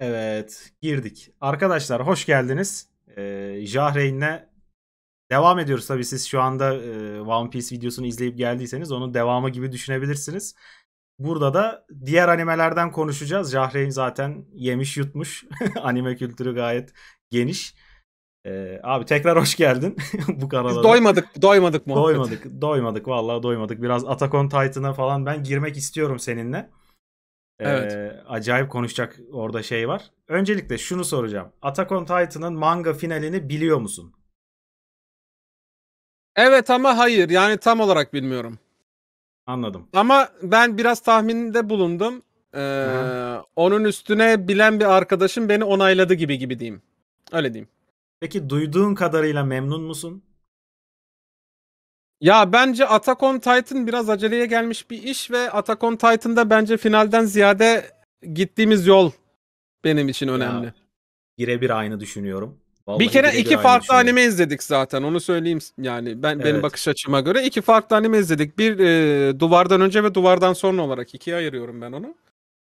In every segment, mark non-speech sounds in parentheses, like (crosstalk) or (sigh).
Evet girdik. Arkadaşlar hoş geldiniz. Ee, Jahreyn'le devam ediyoruz. tabi siz şu anda e, One Piece videosunu izleyip geldiyseniz onun devamı gibi düşünebilirsiniz. Burada da diğer animelerden konuşacağız. Jahreyn zaten yemiş yutmuş. (laughs) Anime kültürü gayet geniş. Ee, abi tekrar hoş geldin (laughs) bu kanala. doymadık, doymadık muhabbet. Doymadık, doymadık vallahi doymadık. Biraz Attack Titan'a falan ben girmek istiyorum seninle. Evet. Ee, acayip konuşacak orada şey var. Öncelikle şunu soracağım. Attack on Titan'ın manga finalini biliyor musun? Evet ama hayır. Yani tam olarak bilmiyorum. Anladım. Ama ben biraz tahminde bulundum. Ee, onun üstüne bilen bir arkadaşım beni onayladı gibi gibi diyeyim. Öyle diyeyim. Peki duyduğun kadarıyla memnun musun? Ya bence Atakon Titan biraz aceleye gelmiş bir iş ve Atakon Titan'da bence finalden ziyade gittiğimiz yol benim için önemli. Ya, birebir aynı düşünüyorum. Vallahi bir kere iki farklı anime izledik zaten. Onu söyleyeyim yani ben evet. benim bakış açıma göre iki farklı anime izledik. Bir e, duvardan önce ve duvardan sonra olarak ikiye ayırıyorum ben onu.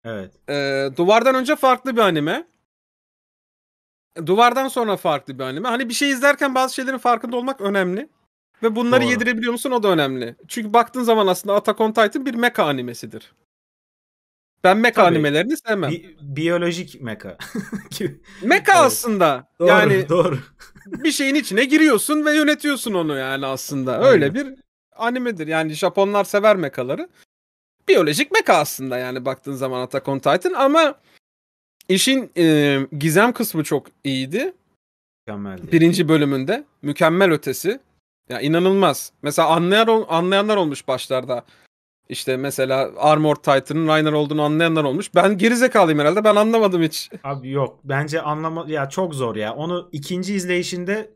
Evet. E, duvardan önce farklı bir anime. Duvardan sonra farklı bir anime. Hani bir şey izlerken bazı şeylerin farkında olmak önemli. Ve bunları Doğru. yedirebiliyor musun o da önemli. Çünkü baktığın zaman aslında Attack on Titan bir meka animesidir. Ben meka Tabii. animelerini sevmem. Bi- biyolojik meka. (laughs) meka evet. aslında. Doğru, yani doğru. bir şeyin içine giriyorsun ve yönetiyorsun onu yani aslında. Öyle Aynen. bir animedir. Yani Japonlar sever mekaları. Biyolojik meka aslında yani baktığın zaman Attack on Titan ama işin e, gizem kısmı çok iyiydi. Mükemmeldi. Birinci bölümünde mükemmel ötesi. Ya inanılmaz. Mesela anlayan, anlayanlar olmuş başlarda. İşte mesela Armored Titan'ın Reiner olduğunu anlayanlar olmuş. Ben gerizekalıyım herhalde. Ben anlamadım hiç. Abi yok. Bence anlama ya çok zor ya. Onu ikinci izleyişinde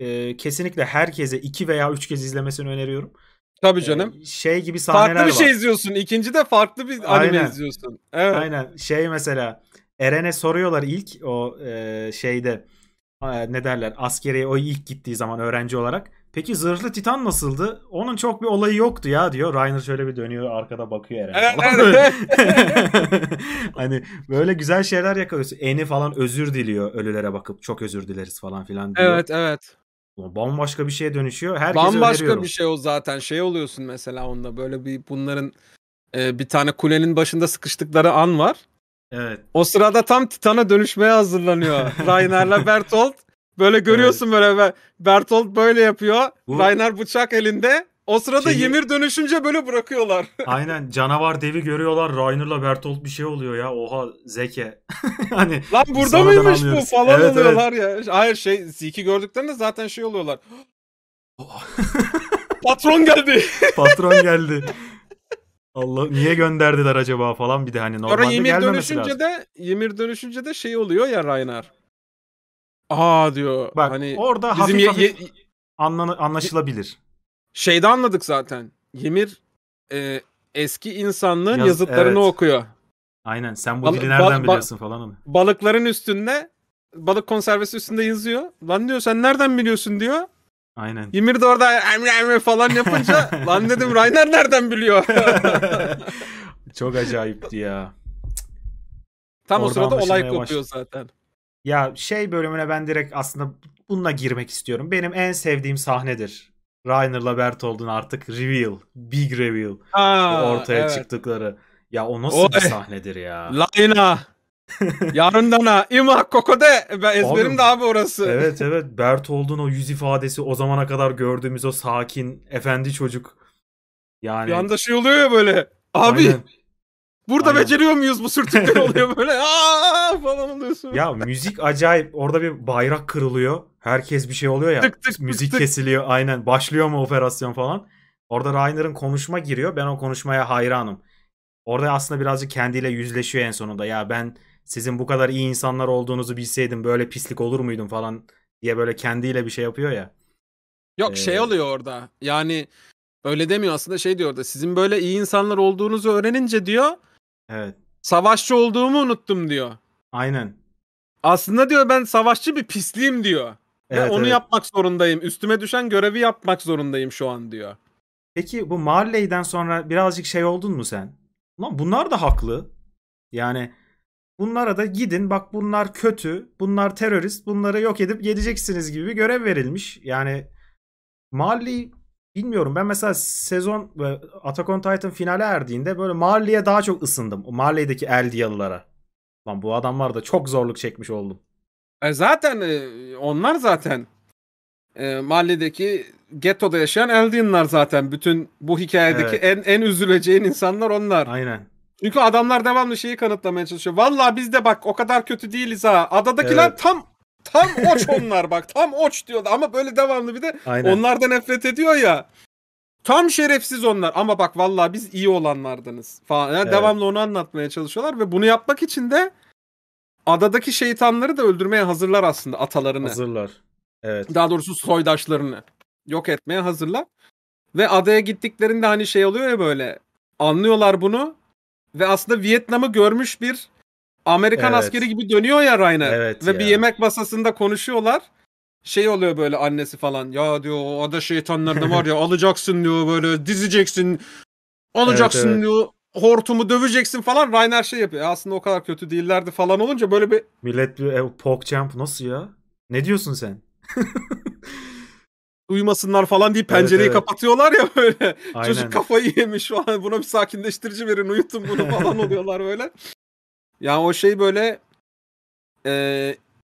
e, kesinlikle herkese iki veya üç kez izlemesini öneriyorum. Tabii canım. E, şey gibi sahneler farklı var. Farklı bir şey izliyorsun. İkinci de farklı bir Aynen. anime izliyorsun. Evet. Aynen. Şey mesela Eren'e soruyorlar ilk o e, şeyde e, ne derler askeriye o ilk gittiği zaman öğrenci olarak Peki zırhlı titan nasıldı? Onun çok bir olayı yoktu ya diyor. Reiner şöyle bir dönüyor arkada bakıyor Eren. Evet, evet. (laughs) hani böyle güzel şeyler yakalıyorsun. Eni falan özür diliyor ölülere bakıp. Çok özür dileriz falan filan diyor. Evet evet. Bambaşka bir şeye dönüşüyor. Herkese Bambaşka öneriyorum. bir şey o zaten. Şey oluyorsun mesela onda böyle bir bunların e, bir tane kulenin başında sıkıştıkları an var. Evet. O sırada tam Titan'a dönüşmeye hazırlanıyor. (laughs) Rainer'la Bertolt. Böyle görüyorsun evet. böyle Bertolt böyle yapıyor. Bu... Reiner bıçak elinde. O sırada Şeyi... Yemir dönüşünce böyle bırakıyorlar. (laughs) Aynen canavar devi görüyorlar. Reiner'la Bertolt bir şey oluyor ya. Oha zeke. (laughs) hani Lan burada mıymış bu falan evet, oluyorlar evet. ya. Hayır şey Zeki gördüklerinde zaten şey oluyorlar. (laughs) Patron geldi. Patron geldi. Allah niye gönderdiler acaba falan bir de hani normalde Sonra Yemir dönüşünce lazım. de Yemir dönüşünce de şey oluyor ya Raynar aa diyor. Bak hani orada bizim hafif, ye, hafif anlaşılabilir. Şeyde anladık zaten. Yemir e, eski insanlığın Yaz, yazıtlarını evet. okuyor. Aynen sen bu bal, dili nereden bal, biliyorsun bal, falan onu. Balıkların üstünde balık konservesi üstünde yazıyor. Lan diyor sen nereden biliyorsun diyor. Aynen. Ymir de orada emre emre falan yapınca (laughs) lan dedim Rainer nereden biliyor? (laughs) Çok acayipti ya. Tam Oradan o sırada olay kopuyor baş... zaten. Ya şey bölümüne ben direkt aslında bununla girmek istiyorum. Benim en sevdiğim sahnedir. Rainer'la Bertold'un artık reveal, big reveal Aa, ortaya evet. çıktıkları. Ya o nasıl Oy. bir sahnedir ya? Laina. (laughs) Yarındana ima kokode ben ezberim abi, de abi orası. Evet evet Bertold'un o yüz ifadesi o zamana kadar gördüğümüz o sakin efendi çocuk. Yani. Bir anda şey oluyor ya böyle. Abi Aynen. Burada Aynen. beceriyor muyuz bu sürtükler (laughs) oluyor böyle aa falan oluyorsun. Ya müzik acayip. Orada bir bayrak kırılıyor. Herkes bir şey oluyor ya. Tık tık müzik tık. kesiliyor. Aynen. Başlıyor mu operasyon falan. Orada Rainer'ın konuşma giriyor. Ben o konuşmaya hayranım. Orada aslında birazcık kendiyle yüzleşiyor en sonunda. Ya ben sizin bu kadar iyi insanlar olduğunuzu bilseydim böyle pislik olur muydum falan diye böyle kendiyle bir şey yapıyor ya. Yok şey ee... şey oluyor orada. Yani öyle demiyor aslında şey diyor orada. Sizin böyle iyi insanlar olduğunuzu öğrenince diyor Evet. Savaşçı olduğumu unuttum diyor. Aynen. Aslında diyor ben savaşçı bir pisliğim diyor. Evet, Ve onu evet. yapmak zorundayım. Üstüme düşen görevi yapmak zorundayım şu an diyor. Peki bu Marley'den sonra birazcık şey oldun mu sen? Lan bunlar da haklı. Yani bunlara da gidin bak bunlar kötü, bunlar terörist, bunları yok edip geleceksiniz gibi bir görev verilmiş. Yani Marley bilmiyorum ben mesela sezon Attack on Titan finale erdiğinde böyle Marley'e daha çok ısındım. O Marley'deki Eldiyalılara. Lan bu adamlar da çok zorluk çekmiş oldum. E zaten e, onlar zaten e, mahalledeki gettoda yaşayan Eldianlar zaten. Bütün bu hikayedeki evet. en en üzüleceğin insanlar onlar. Aynen. Çünkü adamlar devamlı şeyi kanıtlamaya çalışıyor. Vallahi biz de bak o kadar kötü değiliz ha. Adadakiler evet. tam Tam oç onlar bak. Tam oç diyordu ama böyle devamlı bir de Aynen. onlar nefret ediyor ya. Tam şerefsiz onlar ama bak vallahi biz iyi olanlardınız. falan. Yani evet. Devamlı onu anlatmaya çalışıyorlar ve bunu yapmak için de adadaki şeytanları da öldürmeye hazırlar aslında atalarını. Hazırlar. Evet. Daha doğrusu soydaşlarını yok etmeye hazırlar. Ve adaya gittiklerinde hani şey oluyor ya böyle anlıyorlar bunu ve aslında Vietnam'ı görmüş bir Amerikan evet. askeri gibi dönüyor ya Ryan'a. Evet ve ya. bir yemek masasında konuşuyorlar. Şey oluyor böyle annesi falan. Ya diyor o ada şeytanlarını var ya (laughs) alacaksın diyor böyle dizeceksin. Alacaksın evet, evet. diyor hortumu döveceksin falan. Ryan şey yapıyor. Aslında o kadar kötü değillerdi falan olunca böyle bir... Millet bir e, PogChamp nasıl ya? Ne diyorsun sen? (laughs) Uyumasınlar falan diye pencereyi evet, evet. kapatıyorlar ya böyle. Aynen. Çocuk kafayı yemiş falan. Buna bir sakinleştirici verin uyutun bunu falan (laughs) oluyorlar böyle. Yani o şey böyle e,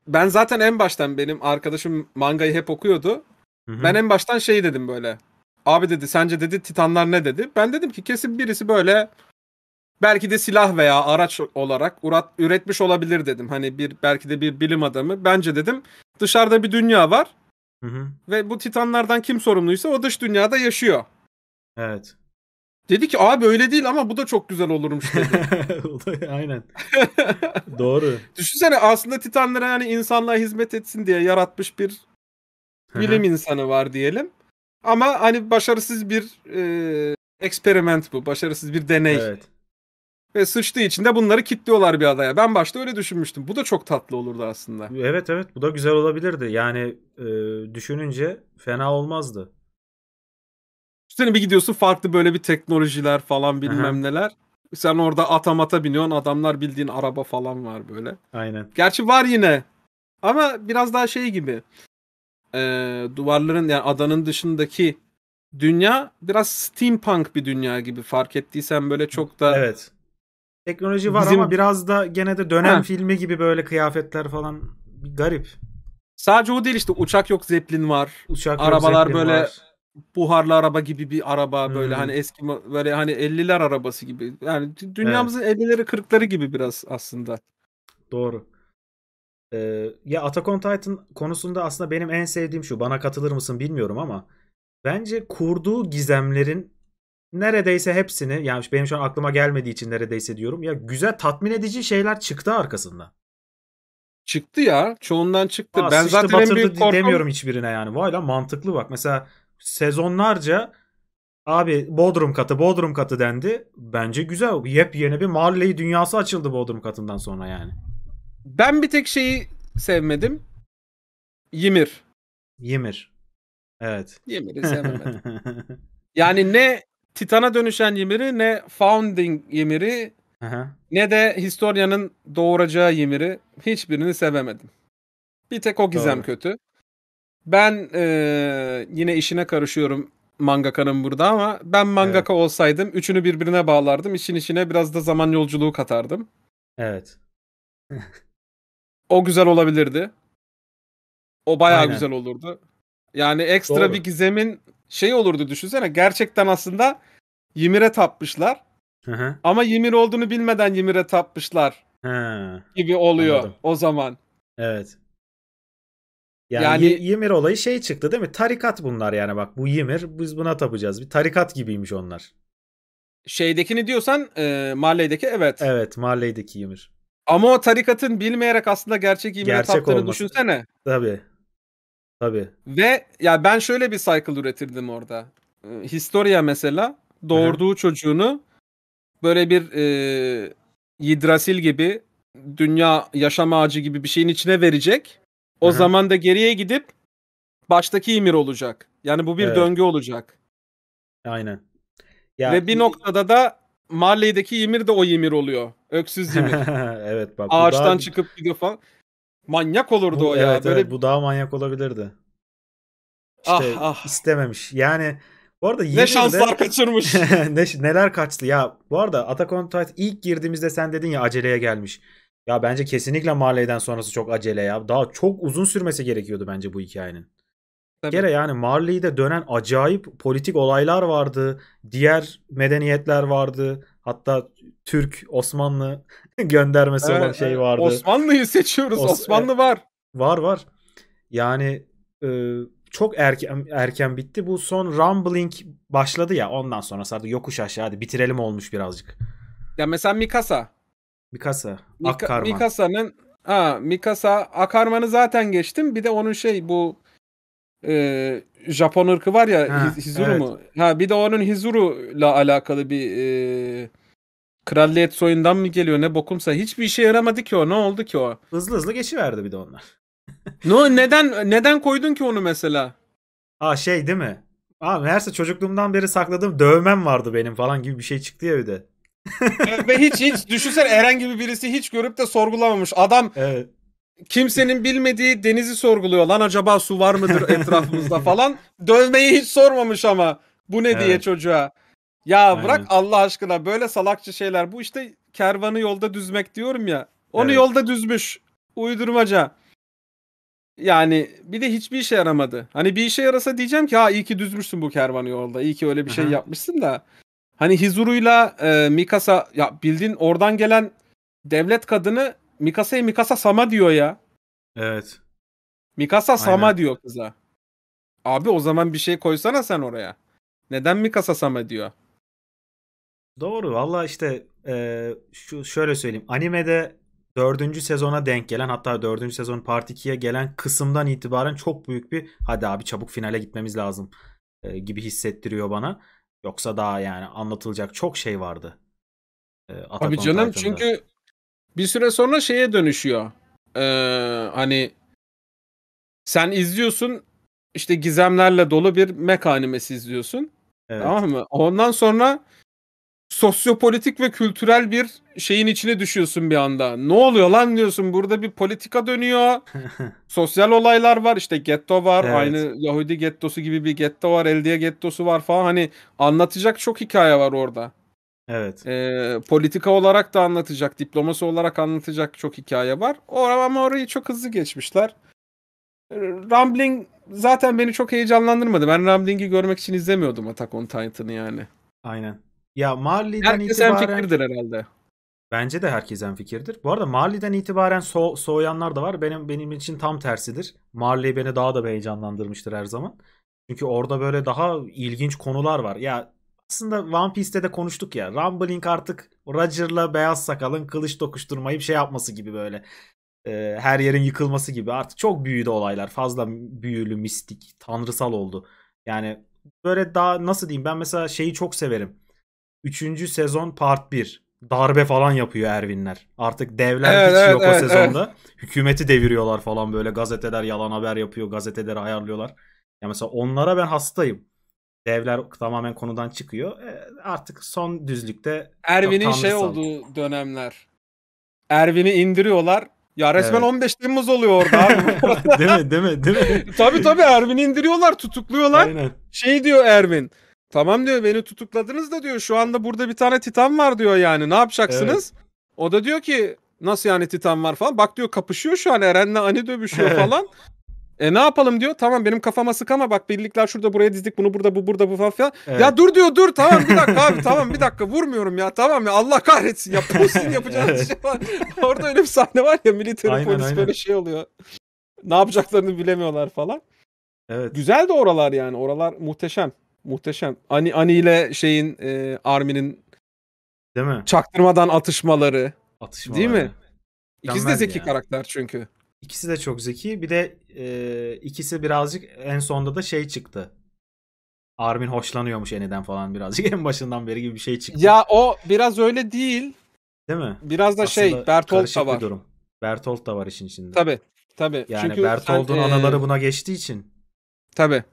ben zaten en baştan benim arkadaşım mangayı hep okuyordu. Hı-hı. Ben en baştan şey dedim böyle. Abi dedi sence dedi Titanlar ne dedi? Ben dedim ki kesin birisi böyle belki de silah veya araç olarak urat, üretmiş olabilir dedim. Hani bir belki de bir bilim adamı. Bence dedim dışarıda bir dünya var. Hı hı. Ve bu titanlardan kim sorumluysa o dış dünyada yaşıyor. Evet. Dedi ki abi öyle değil ama bu da çok güzel olurmuş dedi. (laughs) Aynen. (laughs) Doğru. Düşünsene aslında Titanlara yani insanlığa hizmet etsin diye yaratmış bir bilim insanı var diyelim. Ama hani başarısız bir e, eksperiment bu. Başarısız bir deney. Evet. Ve sıçtığı için de bunları kilitliyorlar bir adaya. Ben başta öyle düşünmüştüm. Bu da çok tatlı olurdu aslında. Evet evet bu da güzel olabilirdi. Yani e, düşününce fena olmazdı. Düşünsene bir gidiyorsun farklı böyle bir teknolojiler falan bilmem Aha. neler. Sen orada atamata biniyorsun adamlar bildiğin araba falan var böyle. Aynen. Gerçi var yine. Ama biraz daha şey gibi. Ee, duvarların yani adanın dışındaki dünya biraz steampunk bir dünya gibi fark ettiysen böyle çok da Evet. Teknoloji var Bizim... ama biraz da gene de dönem ha. filmi gibi böyle kıyafetler falan garip. Sadece o değil işte uçak yok zeplin var. Uçak arabalar zeplin böyle var buharlı araba gibi bir araba böyle hani hmm. hani eski böyle hani 50'ler arabası gibi. Yani dünyamızın evet. 50'leri 40'ları gibi biraz aslında. Doğru. Ee, ya Attack on Titan konusunda aslında benim en sevdiğim şu. Bana katılır mısın bilmiyorum ama bence kurduğu gizemlerin neredeyse hepsini yani benim şu an aklıma gelmediği için neredeyse diyorum ya güzel tatmin edici şeyler çıktı arkasında. Çıktı ya. Çoğundan çıktı. Aa, ben zaten en büyük korkum... demiyorum hiçbirine yani. Vay lan mantıklı bak. Mesela sezonlarca abi Bodrum katı Bodrum katı dendi. Bence güzel. Yepyeni bir mahalleyi dünyası açıldı Bodrum katından sonra yani. Ben bir tek şeyi sevmedim. Ymir. Ymir. Evet. Ymir'i sevmedim. (laughs) yani ne Titan'a dönüşen Ymir'i ne Founding Ymir'i ne de Historia'nın doğuracağı Ymir'i hiçbirini sevemedim. Bir tek o gizem Doğru. kötü. Ben e, yine işine karışıyorum mangakanın burada ama ben mangaka evet. olsaydım üçünü birbirine bağlardım. İşin içine biraz da zaman yolculuğu katardım. Evet. o güzel olabilirdi. O bayağı Aynen. güzel olurdu. Yani ekstra Doğru. bir gizemin şey olurdu düşünsene. Gerçekten aslında Ymir'e tapmışlar. Hı hı. Ama Ymir olduğunu bilmeden Ymir'e tapmışlar. Hı. Gibi oluyor Anladım. o zaman. Evet. Yani, yani Ymir olayı şey çıktı değil mi? Tarikat bunlar yani bak bu Ymir biz buna tapacağız. Bir tarikat gibiymiş onlar. Şeydekini diyorsan e, Marley'deki evet. Evet Marley'deki Ymir. Ama o tarikatın bilmeyerek aslında gerçek Ymir'e gerçek taptığını olması. düşünsene. Tabii. Tabii. Ve ya ben şöyle bir cycle üretirdim orada. E, Historia mesela doğurduğu Hı-hı. çocuğunu böyle bir e, Yidrasil gibi dünya yaşam ağacı gibi bir şeyin içine verecek. O Hı-hı. zaman da geriye gidip baştaki imir olacak. Yani bu bir evet. döngü olacak. Aynen. Ya, Ve bir noktada da Marley'deki imir de o imir oluyor. Öksüz imir. (laughs) evet bak. Ağaçtan daha... çıkıp gidiyor falan. Manyak olurdu bu, o ya. Evet, Böyle... evet bu daha manyak olabilirdi. İşte ah, ah. istememiş. Yani bu arada ne şanslar de... (laughs) kaçırmış. ne, neler kaçtı ya. Bu arada Attack on Titan ilk girdiğimizde sen dedin ya aceleye gelmiş. Ya bence kesinlikle Marley'den sonrası çok acele ya. Daha çok uzun sürmesi gerekiyordu bence bu hikayenin. Tabii. Gene yani Marley'de dönen acayip politik olaylar vardı. Diğer medeniyetler vardı. Hatta Türk, Osmanlı (laughs) göndermesi evet, olan şey vardı. Osmanlı'yı seçiyoruz. Os- Osmanlı var. E, var var. Yani e, çok erken erken bitti. Bu son Rumbling başladı ya ondan sonra artık yokuş aşağı hadi bitirelim olmuş birazcık. Ya mesela Mikasa Mikasa. Mika Akkarman. Mikasa'nın ha Mikasa Akarman'ı zaten geçtim. Bir de onun şey bu e, Japon ırkı var ya ha, Hizuru evet. mu? Ha bir de onun Hizuru'la alakalı bir e, kraliyet soyundan mı geliyor ne bokumsa hiçbir işe yaramadı ki o. Ne oldu ki o? Hızlı hızlı geçiverdi bir de onlar. (laughs) no neden neden koydun ki onu mesela? Ha şey değil mi? Abi meğerse çocukluğumdan beri sakladığım dövmem vardı benim falan gibi bir şey çıktı ya bir de. Ve hiç hiç düşünsene herhangi birisi hiç görüp de sorgulamamış. Adam evet. kimsenin bilmediği denizi sorguluyor. Lan acaba su var mıdır etrafımızda (laughs) falan. Dövmeyi hiç sormamış ama. Bu ne evet. diye çocuğa. Ya bırak Allah aşkına böyle salakçı şeyler. Bu işte kervanı yolda düzmek diyorum ya. Onu evet. yolda düzmüş. Uydurmaca. Yani bir de hiçbir işe yaramadı. Hani bir işe yarasa diyeceğim ki ha iyi ki düzmüşsün bu kervanı yolda. İyi ki öyle bir şey yapmışsın da. Hani Hizuru'yla e, Mikasa ya bildiğin oradan gelen devlet kadını Mikasa'ya Mikasa Sama diyor ya. Evet. Mikasa Aynen. Sama diyor kıza. Abi o zaman bir şey koysana sen oraya. Neden Mikasa Sama diyor? Doğru valla işte e, şu şöyle söyleyeyim. Animede dördüncü sezona denk gelen hatta dördüncü sezon part 2'ye gelen kısımdan itibaren çok büyük bir hadi abi çabuk finale gitmemiz lazım e, gibi hissettiriyor bana. Yoksa daha yani anlatılacak çok şey vardı. E, Abi canım Titan'da. çünkü bir süre sonra şeye dönüşüyor. Ee, hani sen izliyorsun işte gizemlerle dolu bir mekanimesi izliyorsun. Evet. Tamam mı? Ondan sonra sosyopolitik ve kültürel bir şeyin içine düşüyorsun bir anda. Ne oluyor lan diyorsun burada bir politika dönüyor. (laughs) Sosyal olaylar var işte getto var evet. aynı Yahudi gettosu gibi bir getto var Eldiye gettosu var falan hani anlatacak çok hikaye var orada. Evet. Ee, politika olarak da anlatacak diplomasi olarak anlatacak çok hikaye var. orada ama orayı çok hızlı geçmişler. Rambling zaten beni çok heyecanlandırmadı. Ben Rambling'i görmek için izlemiyordum Attack on Titan'ı yani. Aynen. Ya Marley'den Herkes itibaren... fikirdir herhalde. Bence de herkesten fikirdir. Bu arada Marley'den itibaren so soğuyanlar da var. Benim benim için tam tersidir. Marley beni daha da heyecanlandırmıştır her zaman. Çünkü orada böyle daha ilginç konular var. Ya aslında One Piece'te de konuştuk ya. Rumbling artık Roger'la beyaz sakalın kılıç dokuşturmayı bir şey yapması gibi böyle. Ee, her yerin yıkılması gibi. Artık çok büyüdü olaylar. Fazla büyülü, mistik, tanrısal oldu. Yani böyle daha nasıl diyeyim ben mesela şeyi çok severim. Üçüncü sezon part 1. Darbe falan yapıyor Ervinler. Artık devler evet, hiç evet, yok evet, o sezonda. Evet. Hükümeti deviriyorlar falan böyle. Gazeteler yalan haber yapıyor. Gazeteleri ayarlıyorlar. Ya mesela onlara ben hastayım. Devler tamamen konudan çıkıyor. E, artık son düzlükte Ervin'in şey sağlık. olduğu dönemler. Ervin'i indiriyorlar. Ya resmen evet. 15 Temmuz oluyor orada (laughs) değil mi? Değil mi? Değil mi? tabii tabii Ervin'i indiriyorlar, tutukluyorlar. Aynen. Şey diyor Ervin. Tamam diyor beni tutukladınız da diyor şu anda burada bir tane titan var diyor yani ne yapacaksınız? Evet. O da diyor ki nasıl yani titan var falan bak diyor kapışıyor şu an Eren'le Ani dövüşüyor falan. E ne yapalım diyor. Tamam benim kafama sık ama bak birlikler şurada buraya dizdik bunu burada bu burada bu falan filan. Evet. Ya dur diyor dur tamam bir dakika abi tamam bir dakika vurmuyorum ya tamam ya Allah kahretsin ya pusin (laughs) yapacağınız evet. şey var. (laughs) Orada öyle bir sahne var ya militer aynen, polis aynen. böyle şey oluyor. Ne yapacaklarını bilemiyorlar falan. Evet. Güzel de oralar yani oralar muhteşem. Muhteşem. Ani Ani ile şeyin e, Armin'in değil mi? Çaktırmadan atışmaları. Atışmaları. Değil mi? İkisi de zeki ya. karakter çünkü. İkisi de çok zeki. Bir de e, ikisi birazcık en sonda da şey çıktı. Armin hoşlanıyormuş Eni'den falan birazcık (laughs) en başından beri gibi bir şey çıktı. Ya o biraz öyle değil. Değil mi? Biraz da şey, Aslında şey Bertolt da var. durum. Bertolt da var işin içinde. Tabi tabi. Yani Çünkü Bertolt'un yani, e, anaları e... buna geçtiği için. Tabi.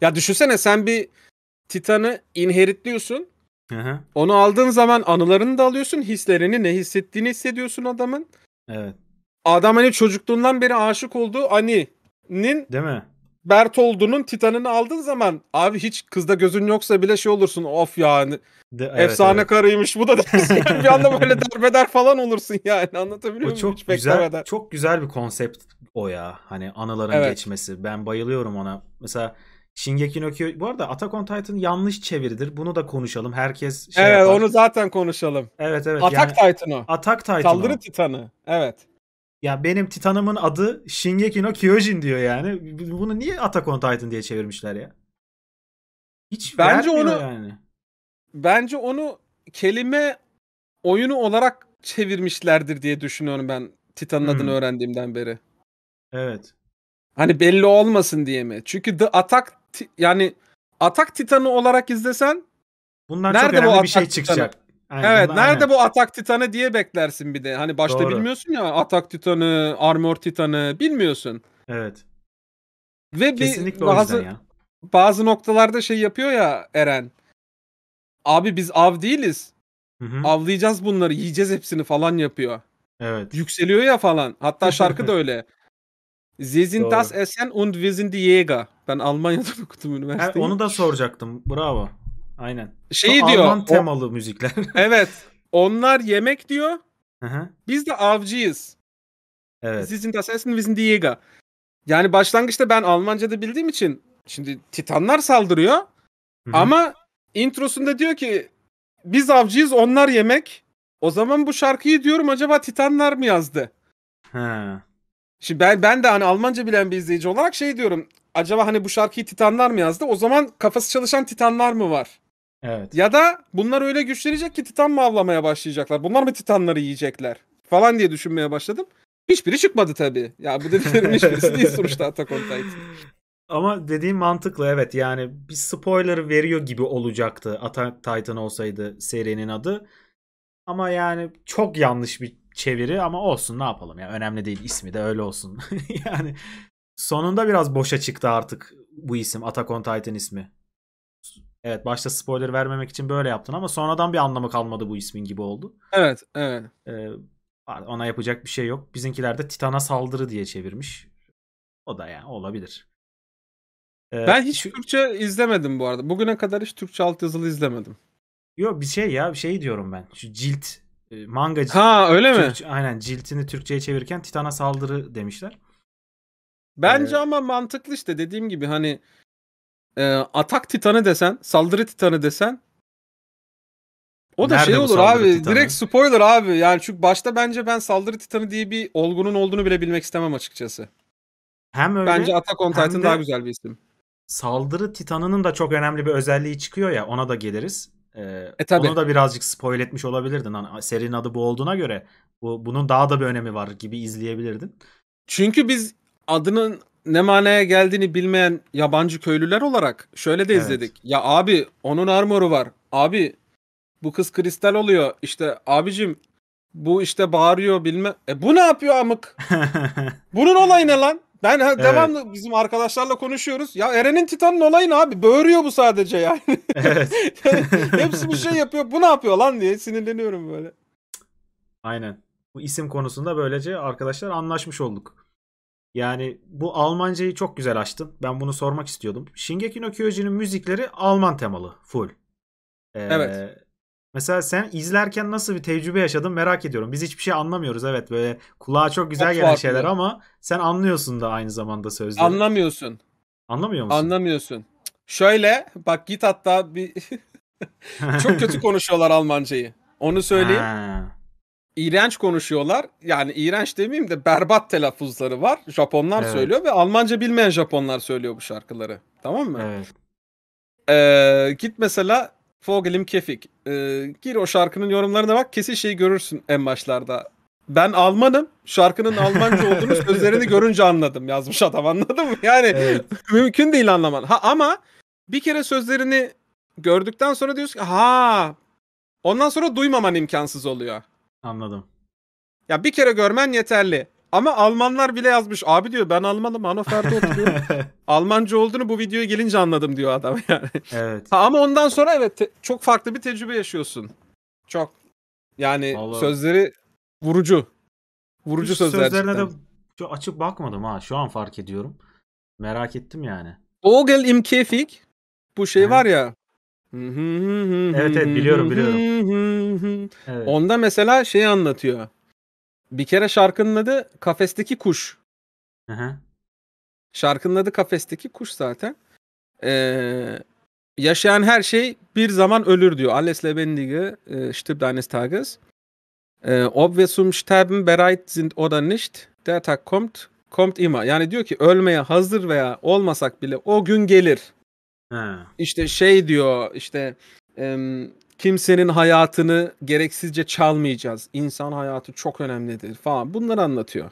Ya düşünsene sen bir Titan'ı inheritliyorsun. Onu aldığın zaman anılarını da alıyorsun. Hislerini ne hissettiğini hissediyorsun adamın. Evet. Adam hani çocukluğundan beri aşık olduğu Ani'nin Değil mi? Bertoldu'nun Titan'ını aldığın zaman abi hiç kızda gözün yoksa bile şey olursun of yani. De, evet, Efsane evet. karıymış bu da dersin. (laughs) bir anda böyle derbeder falan olursun yani anlatabiliyor muyum? Çok hiç güzel, çok güzel bir konsept o ya. Hani anıların evet. geçmesi. Ben bayılıyorum ona. Mesela Shingeki no Kyojin bu arada Attack on Titan yanlış çeviridir. Bunu da konuşalım. Herkes şey Evet, yapar. onu zaten konuşalım. Evet, evet. Attack yani, Titan o. Attack Titan. Saldırı Titanı. Evet. Ya benim Titan'ımın adı Shingeki no Kyojin diyor yani. Bunu niye Attack on Titan diye çevirmişler ya? Hiç bence onu yani. Bence onu kelime oyunu olarak çevirmişlerdir diye düşünüyorum ben Titan'ın hmm. adını öğrendiğimden beri. Evet. Hani belli olmasın diye mi? Çünkü The Attack yani atak titanı olarak izlesen bundan nerede çok önemli bu atak bir şey titanı? Aynen, evet bundan, nerede aynen. bu atak titanı diye beklersin bir de. Hani başta Doğru. bilmiyorsun ya atak titanı, armor titanı bilmiyorsun. Evet. Ve bir, bazı, ya. bazı noktalarda şey yapıyor ya Eren. Abi biz av değiliz. Hı-hı. Avlayacağız bunları, yiyeceğiz hepsini falan yapıyor. Evet. Yükseliyor ya falan. Hatta şarkı da (laughs) öyle. Sie sind Doğru. das Essen und wir sind die Jäger. Ben Almanya'da (laughs) okudum üniversiteyi. Ha, onu da soracaktım. Bravo. Aynen. Şey Şu diyor. Alman temalı o... müzikler. (laughs) evet. Onlar yemek diyor. hı Biz de avcıyız. Evet. Sie sind das Essen, wir sind die Jäger. Yani başlangıçta ben Almanca'da bildiğim için şimdi Titanlar saldırıyor. Hı-hı. Ama introsunda diyor ki biz avcıyız onlar yemek. O zaman bu şarkıyı diyorum acaba Titanlar mı yazdı? Ha. Şimdi ben ben de hani Almanca bilen bir izleyici olarak şey diyorum. Acaba hani bu şarkıyı Titanlar mı yazdı? O zaman kafası çalışan Titanlar mı var? Evet. Ya da bunlar öyle güçlenecek ki Titan mı avlamaya başlayacaklar? Bunlar mı Titanları yiyecekler? Falan diye düşünmeye başladım. Hiçbiri çıkmadı tabii. Ya bu dediklerim hiçbirisi değil (laughs) sonuçta Attack on Titan. Ama dediğim mantıklı evet yani bir spoiler veriyor gibi olacaktı Attack Titan olsaydı serinin adı. Ama yani çok yanlış bir çeviri ama olsun ne yapalım yani önemli değil ismi de öyle olsun. (laughs) yani sonunda biraz boşa çıktı artık bu isim Attack on Titan ismi. Evet başta spoiler vermemek için böyle yaptın ama sonradan bir anlamı kalmadı bu ismin gibi oldu. Evet evet. Ee, ona yapacak bir şey yok. Bizinkiler de Titan'a saldırı diye çevirmiş. O da yani olabilir. Ee, ben hiç Türkçe izlemedim bu arada. Bugüne kadar hiç Türkçe altyazılı izlemedim. Yok bir şey ya bir şey diyorum ben. Şu cilt ee, mangacı. Ha öyle mi? Türkçe, aynen ciltini Türkçe'ye çevirirken Titan'a saldırı demişler. Bence ee, ama mantıklı işte dediğim gibi hani e, atak Titan'ı desen, saldırı Titan'ı desen o da şey olur abi. Titanı? Direkt spoiler abi. Yani çünkü başta bence ben saldırı titanı diye bir olgunun olduğunu bile bilmek istemem açıkçası. Hem öyle. Bence Attack on Titan daha güzel bir isim. Saldırı titanının da çok önemli bir özelliği çıkıyor ya ona da geliriz. Ee, e, Onu da birazcık spoil etmiş olabilirdin. Hani serinin adı bu olduğuna göre bu, bunun daha da bir önemi var gibi izleyebilirdin. Çünkü biz adının ne manaya geldiğini bilmeyen yabancı köylüler olarak şöyle de izledik. Evet. Ya abi onun armoru var. Abi bu kız kristal oluyor. İşte abicim bu işte bağırıyor bilme. E bu ne yapıyor amık? (laughs) Bunun olayı ne lan? Ben evet. devamlı bizim arkadaşlarla konuşuyoruz. Ya Eren'in Titan'ın olayı ne abi? Böğürüyor bu sadece yani. (laughs) Evet. (laughs) Hepsi bir şey yapıyor. Bu ne yapıyor lan diye sinirleniyorum böyle. Aynen. Bu isim konusunda böylece arkadaşlar anlaşmış olduk. Yani bu Almancayı çok güzel açtın. Ben bunu sormak istiyordum. Shingeki no Kyojin'in müzikleri Alman temalı. Full. Ee, evet. Mesela sen izlerken nasıl bir tecrübe yaşadın merak ediyorum. Biz hiçbir şey anlamıyoruz evet böyle kulağa çok güzel gelen şeyler ama sen anlıyorsun da aynı zamanda sözleri. Anlamıyorsun. Anlamıyor musun? Anlamıyorsun. Şöyle bak git hatta bir (laughs) çok kötü (laughs) konuşuyorlar Almancayı. Onu söyleyeyim. Ha. İğrenç konuşuyorlar. Yani iğrenç demeyeyim de berbat telaffuzları var. Japonlar evet. söylüyor ve Almanca bilmeyen Japonlar söylüyor bu şarkıları. Tamam mı? Evet. Ee, git mesela Fogelim Kefik. Ee, gir o şarkının yorumlarına bak. Kesin şeyi görürsün en başlarda. Ben Almanım. Şarkının Almanca olduğunu (laughs) sözlerini görünce anladım yazmış adam anladın mı? Yani evet. mümkün değil anlaman. Ha ama bir kere sözlerini gördükten sonra diyorsun ki ha ondan sonra duymaman imkansız oluyor. Anladım. Ya bir kere görmen yeterli. Ama Almanlar bile yazmış. Abi diyor ben Almanım Hanover'de oturuyorum. (laughs) Almanca olduğunu bu videoya gelince anladım diyor adam yani. Evet. Ha, ama ondan sonra evet te- çok farklı bir tecrübe yaşıyorsun. Çok. Yani Vallahi... sözleri vurucu. Vurucu sözler. Sözlerine de çok açık bakmadım ha. Şu an fark ediyorum. Merak ettim yani. Ogel im kefik. Bu şey Hı. var ya. evet evet biliyorum biliyorum. (laughs) evet. Onda mesela şey anlatıyor bir kere şarkının adı Kafesteki Kuş. Hı hı. Şarkının adı Kafesteki Kuş zaten. Ee, yaşayan her şey bir zaman ölür diyor. Alles Lebendige e, stirbt eines Tages. Ee, Ob wir zum Sterben bereit sind oder nicht, der Tag kommt, kommt immer. Yani diyor ki ölmeye hazır veya olmasak bile o gün gelir. Ha. İşte şey diyor işte kimsenin hayatını gereksizce çalmayacağız. İnsan hayatı çok önemlidir falan. Bunları anlatıyor.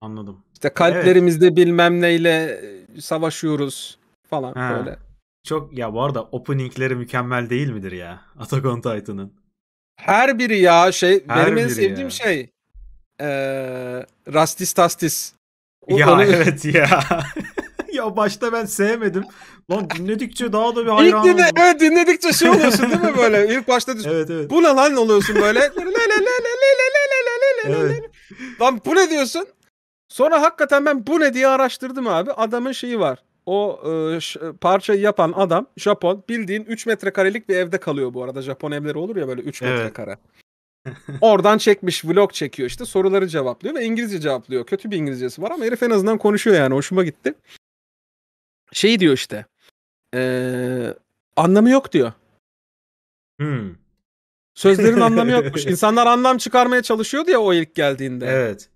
Anladım. İşte kalplerimizde evet. bilmem neyle e, savaşıyoruz falan ha. böyle. Çok ya bu arada openingleri mükemmel değil midir ya? (laughs) Attack on Titan'ın. Her biri ya şey Her benim en sevdiğim ya. şey ee, Rastis Tastis. O, ya onu... evet ya. (laughs) ya başta ben sevmedim. Lan dinledikçe daha da bir hayran İlk dinle, oldum. evet dinledikçe şey oluyorsun değil mi böyle? İlk başta düşün. Evet, evet. Bu ne lan oluyorsun böyle? evet. Lan bu ne diyorsun? Sonra hakikaten ben bu ne diye araştırdım abi. Adamın şeyi var. O e, ş- parçayı yapan adam Japon. Bildiğin 3 metrekarelik bir evde kalıyor bu arada. Japon evleri olur ya böyle 3 evet. metrekare. Oradan çekmiş vlog çekiyor işte soruları cevaplıyor ve İngilizce cevaplıyor. Kötü bir İngilizcesi var ama herif en azından konuşuyor yani hoşuma gitti şey diyor işte. Ee, anlamı yok diyor. Hmm. Sözlerin anlamı yokmuş. (laughs) İnsanlar anlam çıkarmaya çalışıyordu ya o ilk geldiğinde. Evet.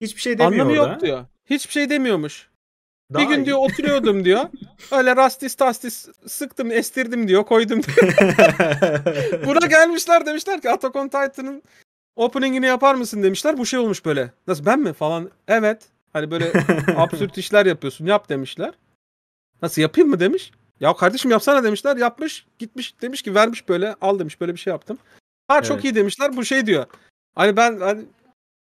Hiçbir şey demiyor Anlamı orada. yok diyor. Hiçbir şey demiyormuş. Daha bir gün iyi. diyor oturuyordum diyor. (laughs) Öyle rastis tastis sıktım estirdim diyor koydum diyor. (laughs) Buna gelmişler demişler ki Attack Titan'ın openingini yapar mısın demişler. Bu şey olmuş böyle. Nasıl ben mi falan. Evet. Hani böyle absürt işler yapıyorsun yap demişler. Nasıl yapayım mı demiş. Ya kardeşim yapsana demişler. Yapmış gitmiş demiş ki vermiş böyle al demiş böyle bir şey yaptım. Ha evet. çok iyi demişler. Bu şey diyor. Hani ben hani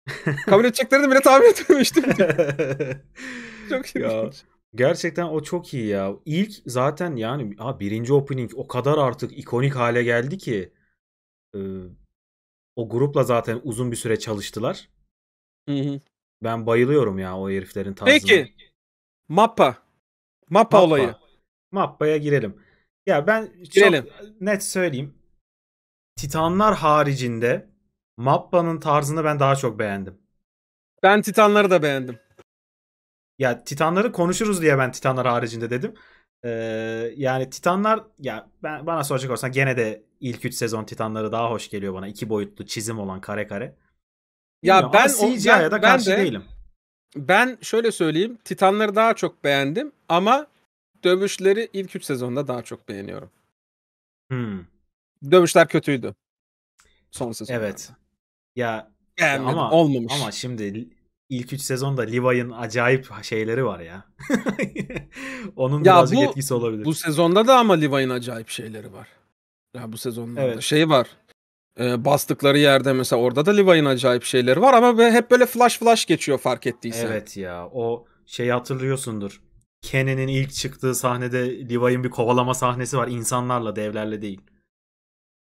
(laughs) kabul edeceklerini bile tahmin etmemiştim. (laughs) çok iyi. Ya, gerçekten o çok iyi ya. İlk zaten yani ha, birinci opening o kadar artık ikonik hale geldi ki e, o grupla zaten uzun bir süre çalıştılar. Hı hı. Ben bayılıyorum ya o heriflerin tarzına. Peki. Mappa. Mappa, Mappa. olayı. Mappa'ya girelim. Ya ben girelim. çok net söyleyeyim. Titanlar haricinde Mappa'nın tarzını ben daha çok beğendim. Ben Titanları da beğendim. Ya Titanları konuşuruz diye ben Titanlar haricinde dedim. Ee, yani Titanlar ya ben bana soracak olsan gene de ilk 3 sezon Titanları daha hoş geliyor bana. iki boyutlu çizim olan kare kare. Ya Bilmiyorum. ben Ama da de karşı de, değilim. Ben şöyle söyleyeyim. Titanları daha çok beğendim ama dövüşleri ilk 3 sezonda daha çok beğeniyorum. Hmm. Dövüşler kötüydü. Son sezon. Evet. Ya Beğenmedim, ama olmamış. Ama şimdi ilk 3 sezonda Levi'nin acayip şeyleri var ya. (laughs) Onun ya birazcık bu, etkisi olabilir. Bu sezonda da ama Levi'nin acayip şeyleri var. Ya bu sezonda evet. şey var e, bastıkları yerde mesela orada da Levi'nin acayip şeyleri var ama hep böyle flash flash geçiyor fark ettiysen. Evet ya o şeyi hatırlıyorsundur. Kenan'in ilk çıktığı sahnede Levi'nin bir kovalama sahnesi var insanlarla devlerle değil.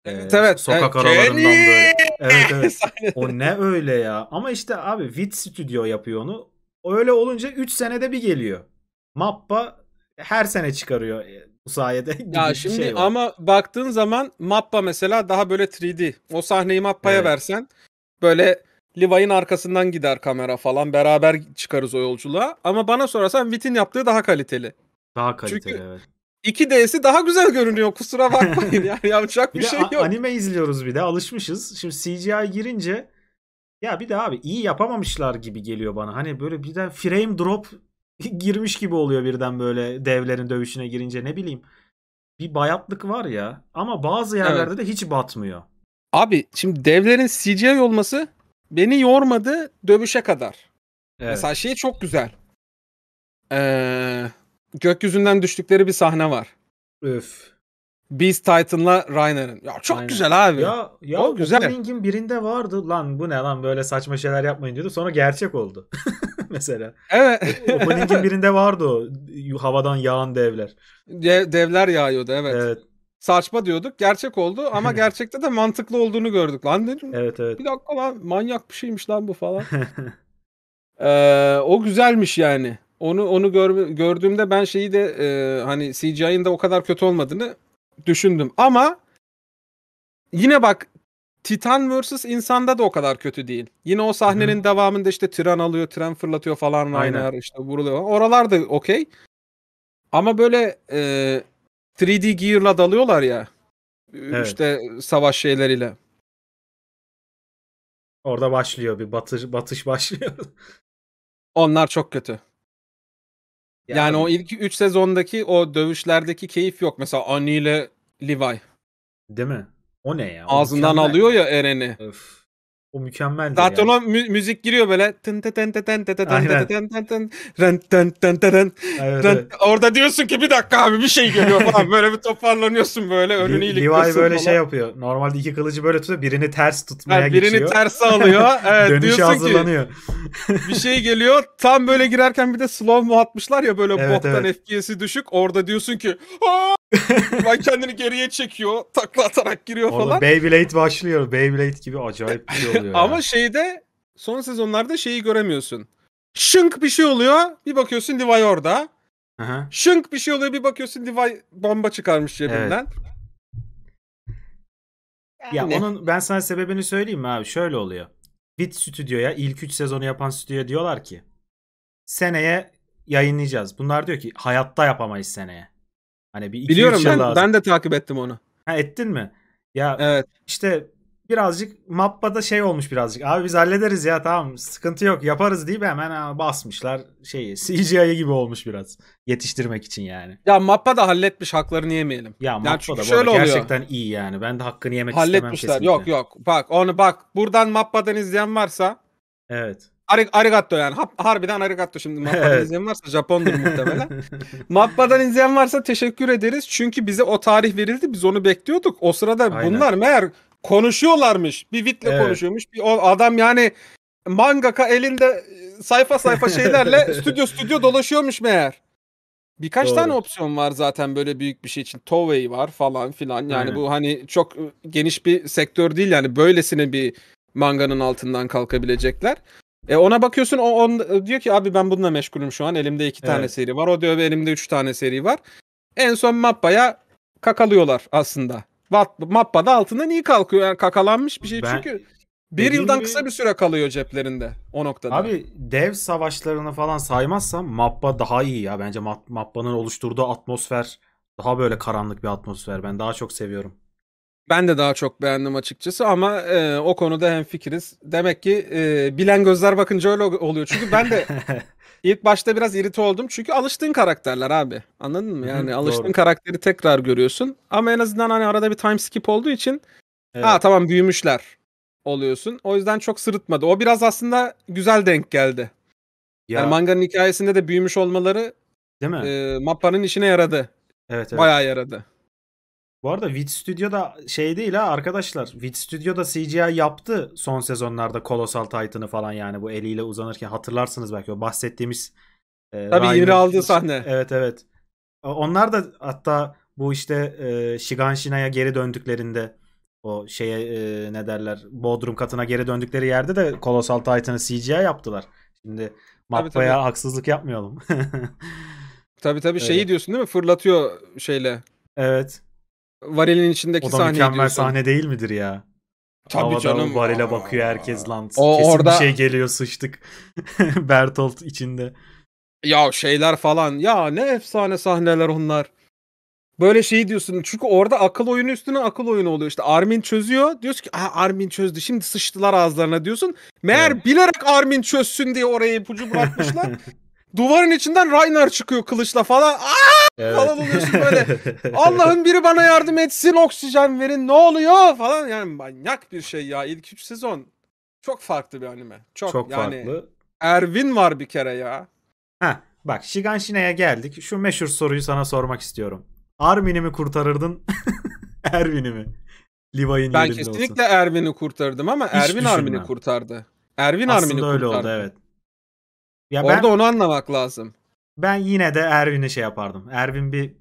Evet evet. Ee, sokak yani aralarından Kenny! böyle. Evet evet. (laughs) o ne öyle ya. Ama işte abi Vid Studio yapıyor onu. Öyle olunca 3 senede bir geliyor. Mappa her sene çıkarıyor bu sayede. (laughs) Ya şimdi şey ama baktığın zaman Mappa mesela daha böyle 3D. O sahneyi Mappa'ya evet. versen böyle Levi'nin arkasından gider kamera falan. Beraber çıkarız o yolculuğa. Ama bana sorarsan Wit'in yaptığı daha kaliteli. Daha kaliteli Çünkü evet. 2D'si daha güzel görünüyor kusura (laughs) bakmayın yani yapacak bir, bir şey yok. Anime izliyoruz bir de alışmışız. Şimdi CGI girince ya bir de abi iyi yapamamışlar gibi geliyor bana. Hani böyle bir de frame drop (laughs) girmiş gibi oluyor birden böyle devlerin dövüşüne girince ne bileyim. Bir bayatlık var ya ama bazı yerlerde evet. de hiç batmıyor. Abi şimdi devlerin CGI olması beni yormadı dövüşe kadar. Evet. Mesela şey çok güzel. Ee, gökyüzünden düştükleri bir sahne var. Öf. Beast Titan'la Reiner'ın. Ya çok Aynen. güzel abi. Ya, ya o güzel. Opening'in birinde vardı lan bu ne lan böyle saçma şeyler yapmayın diyordu. Sonra gerçek oldu. (laughs) Mesela. Evet. Opening'in birinde vardı o havadan yağan devler. De- devler yağıyordu evet. Evet. Saçma diyorduk. Gerçek oldu ama (laughs) gerçekte de mantıklı olduğunu gördük lan dedim. Evet evet. Bir dakika lan manyak bir şeymiş lan bu falan. (laughs) ee, o güzelmiş yani. Onu onu gör, gördüğümde ben şeyi de e, hani CGI'nin de o kadar kötü olmadığını düşündüm ama yine bak Titan vs. insanda da o kadar kötü değil. Yine o sahnenin Hı-hı. devamında işte tren alıyor, tren fırlatıyor falan Aynen. işte vuruluyor. Oralar da okey. Ama böyle e, 3D gear'la dalıyorlar ya. Evet. İşte savaş şeyleriyle. Orada başlıyor bir batış batış başlıyor. (laughs) Onlar çok kötü. Yani, yani o ilk 3 sezondaki o dövüşlerdeki keyif yok. Mesela Ani ile Levi. Değil mi? O ne ya? O Ağzından mükemmel. alıyor ya Eren'i. Öf. O mükemmel. Zaten yani. o mü- müzik giriyor böyle. Orada diyorsun ki bir dakika abi bir şey geliyor falan. (laughs) böyle bir toparlanıyorsun böyle önünü Le- Levi böyle falan. şey yapıyor. Normalde iki kılıcı böyle tutuyor. Birini ters tutmaya Yani birini geçiyor. terse alıyor. (laughs) Evet, Dönüşe diyorsun ki hazırlanıyor. bir şey geliyor. Tam böyle girerken bir de slow mu atmışlar ya böyle Evet, boktan evet. FPS'i düşük. Orada diyorsun ki "Aa!" Ulan kendini geriye çekiyor. Takla atarak giriyor Oğlum, falan. Beyblade başlıyor. Beyblade gibi acayip bir şey oluyor. (laughs) Ama ya. şeyde son sezonlarda şeyi göremiyorsun. Şınk bir şey oluyor. Bir bakıyorsun divay orada. Aha. Şınk bir şey oluyor. Bir bakıyorsun divay bomba çıkarmış cebinden. Evet. Yani. Ya onun ben sana sebebini söyleyeyim mi abi? Şöyle oluyor. Bit stüdyoya ilk 3 sezonu yapan stüdyoya diyorlar ki seneye yayınlayacağız. Bunlar diyor ki hayatta yapamayız seneye. Hani bir iki, Biliyorum şey ben, lazım. ben de takip ettim onu. Ha ettin mi? Ya evet. işte birazcık Mappa'da şey olmuş birazcık. Abi biz hallederiz ya tamam sıkıntı yok yaparız deyip hemen basmışlar şeyi CGI gibi olmuş biraz yetiştirmek için yani. Ya Mappa da halletmiş haklarını yemeyelim. Ya Mappa da şöyle oluyor. gerçekten iyi yani ben de hakkını yemek Halletmişler. istemem kesinlikle. Yok yok bak onu bak buradan Mappa'dan izleyen varsa. Evet. Ari, arigato yani. Ha, harbiden arigato şimdi. Mappa'dan evet. izleyen varsa Japondur muhtemelen. (laughs) Mappa'dan izleyen varsa teşekkür ederiz. Çünkü bize o tarih verildi. Biz onu bekliyorduk. O sırada Aynen. bunlar meğer konuşuyorlarmış. Bir Vit'le evet. konuşuyormuş. Bir o adam yani mangaka elinde e, sayfa sayfa (laughs) şeylerle stüdyo stüdyo dolaşıyormuş meğer. Birkaç Doğru. tane opsiyon var zaten böyle büyük bir şey için. Toei var falan filan. Yani Aynen. bu hani çok e, geniş bir sektör değil yani böylesine bir manganın altından kalkabilecekler. E ona bakıyorsun o on, e, diyor ki abi ben bununla meşgulüm şu an. Elimde iki tane seri var. O diyor elimde üç tane seri var. En son Mappa'ya kakalıyorlar aslında. Mappa'da altından iyi kalkıyor. Yani kakalanmış bir şey ben, çünkü bir yıldan gibi... kısa bir süre kalıyor ceplerinde o noktada. Abi dev savaşlarını falan saymazsam Mappa daha iyi ya. Bence Mappa'nın oluşturduğu atmosfer daha böyle karanlık bir atmosfer. Ben daha çok seviyorum. Ben de daha çok beğendim açıkçası ama e, o konuda hem fikiriz. Demek ki e, bilen gözler bakınca öyle oluyor. Çünkü ben de (laughs) ilk başta biraz irite oldum. Çünkü alıştığın karakterler abi. Anladın mı? Yani Hı, alıştığın doğru. karakteri tekrar görüyorsun. Ama en azından hani arada bir time skip olduğu için evet. ha tamam büyümüşler oluyorsun. O yüzden çok sırıtmadı. O biraz aslında güzel denk geldi. Ya. Yani manganın hikayesinde de büyümüş olmaları Değil mi? E, Mappa'nın işine yaradı. Evet, evet. Bayağı yaradı. Bu arada Wit Studio da şey değil ha arkadaşlar. Wit Studio da CGI yaptı son sezonlarda Colossal Titan'ı falan yani bu eliyle uzanırken hatırlarsınız belki o bahsettiğimiz e, Tabii Ryan... yeni aldığı sahne. Evet evet. Onlar da hatta bu işte e, Shiganshina'ya geri döndüklerinde o şeye e, ne derler Bodrum katına geri döndükleri yerde de Colossal Titan'ı CGI yaptılar. Şimdi Mappa'ya haksızlık yapmayalım. (laughs) tabii tabii şeyi evet. diyorsun değil mi? Fırlatıyor şeyle. Evet. Varil'in içindeki sahne. O da sahne mükemmel diyorsun. sahne değil midir ya? Tabii Havada canım. Varil'e bakıyor herkes lan. O, Kesin orada... bir şey geliyor sıçtık. (laughs) Bertolt içinde. Ya şeyler falan. Ya ne efsane sahneler onlar. Böyle şey diyorsun. Çünkü orada akıl oyunu üstüne akıl oyunu oluyor. İşte Armin çözüyor. Diyorsun ki Armin çözdü. Şimdi sıçtılar ağızlarına diyorsun. Meğer evet. bilerek Armin çözsün diye oraya ipucu (laughs) bırakmışlar. Duvarın içinden Ragnar çıkıyor kılıçla falan. Aa! Evet. Falan oluyorsun böyle. (laughs) Allah'ın biri bana yardım etsin oksijen verin ne oluyor falan. Yani manyak bir şey ya. ilk 3 sezon çok farklı bir anime. Çok, çok yani, farklı. Ervin var bir kere ya. Ha bak Shiganshine'ye geldik. Şu meşhur soruyu sana sormak istiyorum. Armin'i mi kurtarırdın? (laughs) Ervin'i mi? Levi'nin Ben kesinlikle olsun. Ervin'i kurtardım ama Hiç Ervin düşünmem. Armin'i kurtardı. Ervin Aslında Armin'i kurtardı. Aslında öyle oldu evet. Ya Orada ben, onu anlamak lazım. Ben yine de Ervin'i şey yapardım. Ervin bir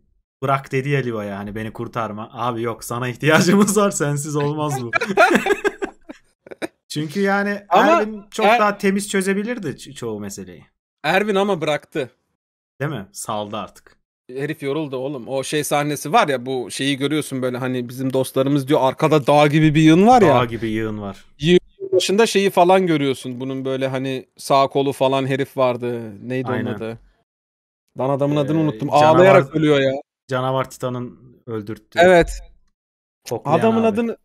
bırak dedi ya Liva yani beni kurtarma. Abi yok sana (laughs) ihtiyacımız var sensiz olmaz bu. (laughs) Çünkü yani ama Ervin çok er... daha temiz çözebilirdi ço- çoğu meseleyi. Ervin ama bıraktı. Değil mi? Saldı artık. Herif yoruldu oğlum. O şey sahnesi var ya bu şeyi görüyorsun böyle hani bizim dostlarımız diyor arkada dağ gibi bir yığın var ya. Dağ gibi yığın var. Yığın başında şeyi falan görüyorsun. Bunun böyle hani sağ kolu falan herif vardı. Neydi Aynen. onun adı? Lan adamın ee, adını unuttum. Canavar, Ağlayarak ölüyor ya. Canavar Titan'ın öldürttüğü. Evet. Koklayan adamın abi. adını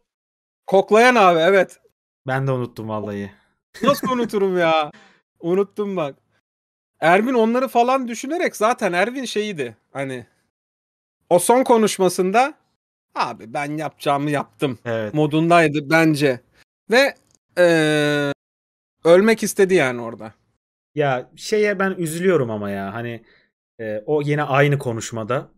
Koklayan abi evet. Ben de unuttum vallahi. Nasıl unuturum ya? unuttum bak. Ervin onları falan düşünerek zaten Ervin şeyiydi. Hani o son konuşmasında abi ben yapacağımı yaptım evet. modundaydı bence. Ve ee, ölmek istedi yani orada. Ya şeye ben üzülüyorum ama ya hani e, o yine aynı konuşmada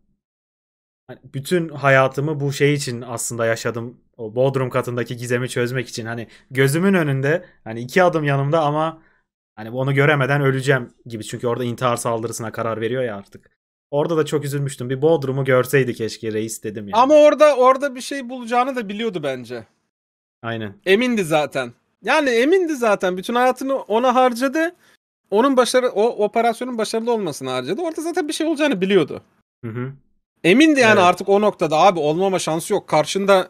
hani bütün hayatımı bu şey için aslında yaşadım. O bodrum katındaki gizemi çözmek için hani gözümün önünde hani iki adım yanımda ama hani onu göremeden öleceğim gibi. Çünkü orada intihar saldırısına karar veriyor ya artık. Orada da çok üzülmüştüm. Bir Bodrum'u görseydi keşke reis dedim ya. Yani. Ama orada orada bir şey bulacağını da biliyordu bence. Aynen. Emindi zaten. Yani emindi zaten. Bütün hayatını ona harcadı. Onun başarı o operasyonun başarılı olmasını harcadı. Orada zaten bir şey olacağını biliyordu. Hı hı. Emindi yani evet. artık o noktada abi olmama şansı yok. Karşında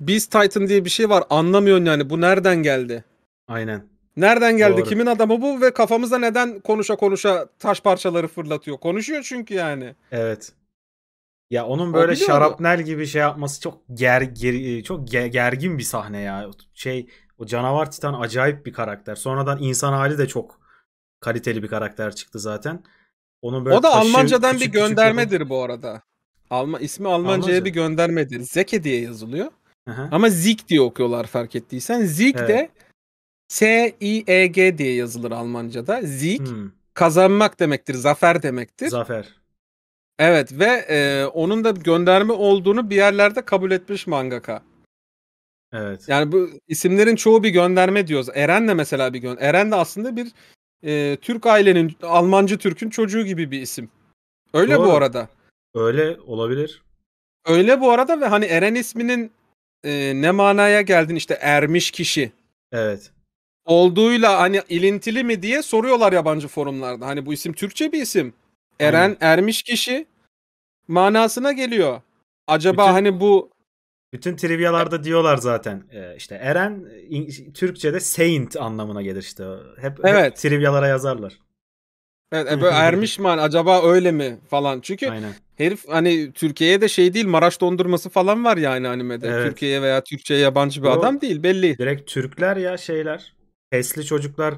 Beast Titan diye bir şey var. Anlamıyorsun yani bu nereden geldi? Aynen. Nereden geldi? Doğru. Kimin adamı bu ve kafamızda neden konuşa konuşa taş parçaları fırlatıyor? Konuşuyor çünkü yani. Evet. Ya onun böyle şarapnel gibi şey yapması çok ger, ger çok ger, gergin bir sahne ya. Şey o canavar titan acayip bir karakter. Sonradan insan hali de çok kaliteli bir karakter çıktı zaten. Onun böyle o da taşı, Almancadan küçük, bir göndermedir küçük... bu arada. Alma ismi Almanca'ya Almanca. bir göndermedir. Zeke diye yazılıyor. Aha. Ama Zik diye okuyorlar fark ettiysen. Zik evet. de S I E G diye yazılır Almanca'da. Zik hmm. kazanmak demektir, zafer demektir. Zafer. Evet ve e, onun da gönderme olduğunu bir yerlerde kabul etmiş mangaka. Evet. Yani bu isimlerin çoğu bir gönderme diyoruz. Eren de mesela bir gön. Eren de aslında bir e, Türk ailenin Almancı Türk'ün çocuğu gibi bir isim. Öyle Doğru. bu arada. Öyle olabilir. Öyle bu arada ve hani Eren isminin e, ne manaya geldin işte ermiş kişi. Evet. Olduğuyla hani ilintili mi diye soruyorlar yabancı forumlarda. Hani bu isim Türkçe bir isim. Eren Aynen. ermiş kişi manasına geliyor. Acaba Bütün... hani bu bütün trivyalarda diyorlar zaten e, işte Eren e, Türkçe'de saint anlamına gelir işte. Hep, evet. hep trivyalara yazarlar. Evet e, böyle ermiş mi hani, acaba öyle mi falan. Çünkü Aynen. herif hani Türkiye'ye de şey değil Maraş dondurması falan var yani animede. Evet. Türkiye'ye veya Türkçe'ye yabancı bir Yo, adam değil belli. Direkt Türkler ya şeyler. Pesli çocuklar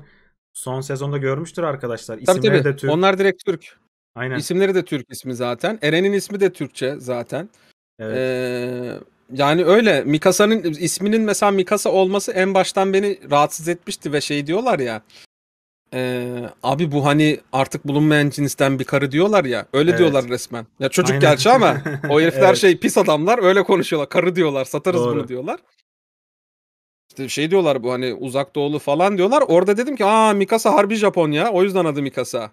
son sezonda görmüştür arkadaşlar. İsimleri tabii, tabii. de Türk. Onlar direkt Türk. Aynen. İsimleri de Türk ismi zaten. Eren'in ismi de Türkçe zaten. Evet. Ee, yani öyle Mikasa'nın isminin mesela Mikasa olması en baştan beni rahatsız etmişti ve şey diyorlar ya. E, abi bu hani artık bulunmayan cinsten bir karı diyorlar ya. Öyle evet. diyorlar resmen. Ya çocuk Aynen. gerçi ama (laughs) o herifler evet. şey pis adamlar öyle konuşuyorlar. Karı diyorlar, satarız Doğru. bunu diyorlar. İşte şey diyorlar bu hani uzak doğulu falan diyorlar. Orada dedim ki aa Mikasa harbi Japon ya. O yüzden adı Mikasa.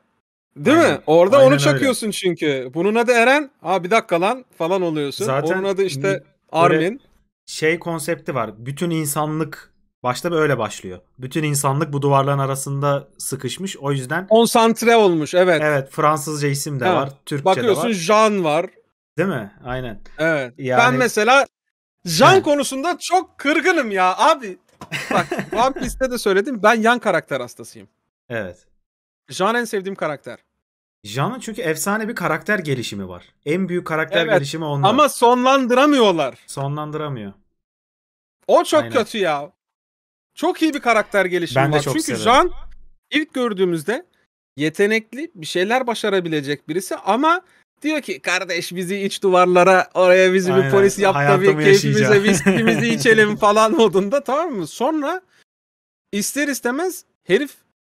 Değil Aynen. mi? Orada Aynen onu çakıyorsun öyle. çünkü. Bunun adı Eren. Aa bir dakika lan falan oluyorsun. Zaten Onun adı işte Armin. Şey konsepti var. Bütün insanlık başta böyle başlıyor. Bütün insanlık bu duvarların arasında sıkışmış. O yüzden konsantre olmuş. Evet. Evet, Fransızca isim de evet. var, Türkçe Bakıyorsun, de var. Jean var. Değil mi? Aynen. Evet. Yani... Ben mesela Jean evet. konusunda çok kırgınım ya abi. Bak One (laughs) Piece'te de söyledim ben yan karakter hastasıyım. Evet. Jean en sevdiğim karakter. Jean'ın çünkü efsane bir karakter gelişimi var. En büyük karakter Evet, gelişimi onlar. Ama sonlandıramıyorlar. Sonlandıramıyor. O çok Aynen. kötü ya. Çok iyi bir karakter gelişimi Ben de çok Çünkü severim. Jean ilk gördüğümüzde yetenekli bir şeyler başarabilecek birisi ama diyor ki kardeş bizi iç duvarlara oraya bizi bir polis yap da bir hayatımı keyfimize viskimizi (laughs) içelim falan modunda tamam mı? Sonra ister istemez herif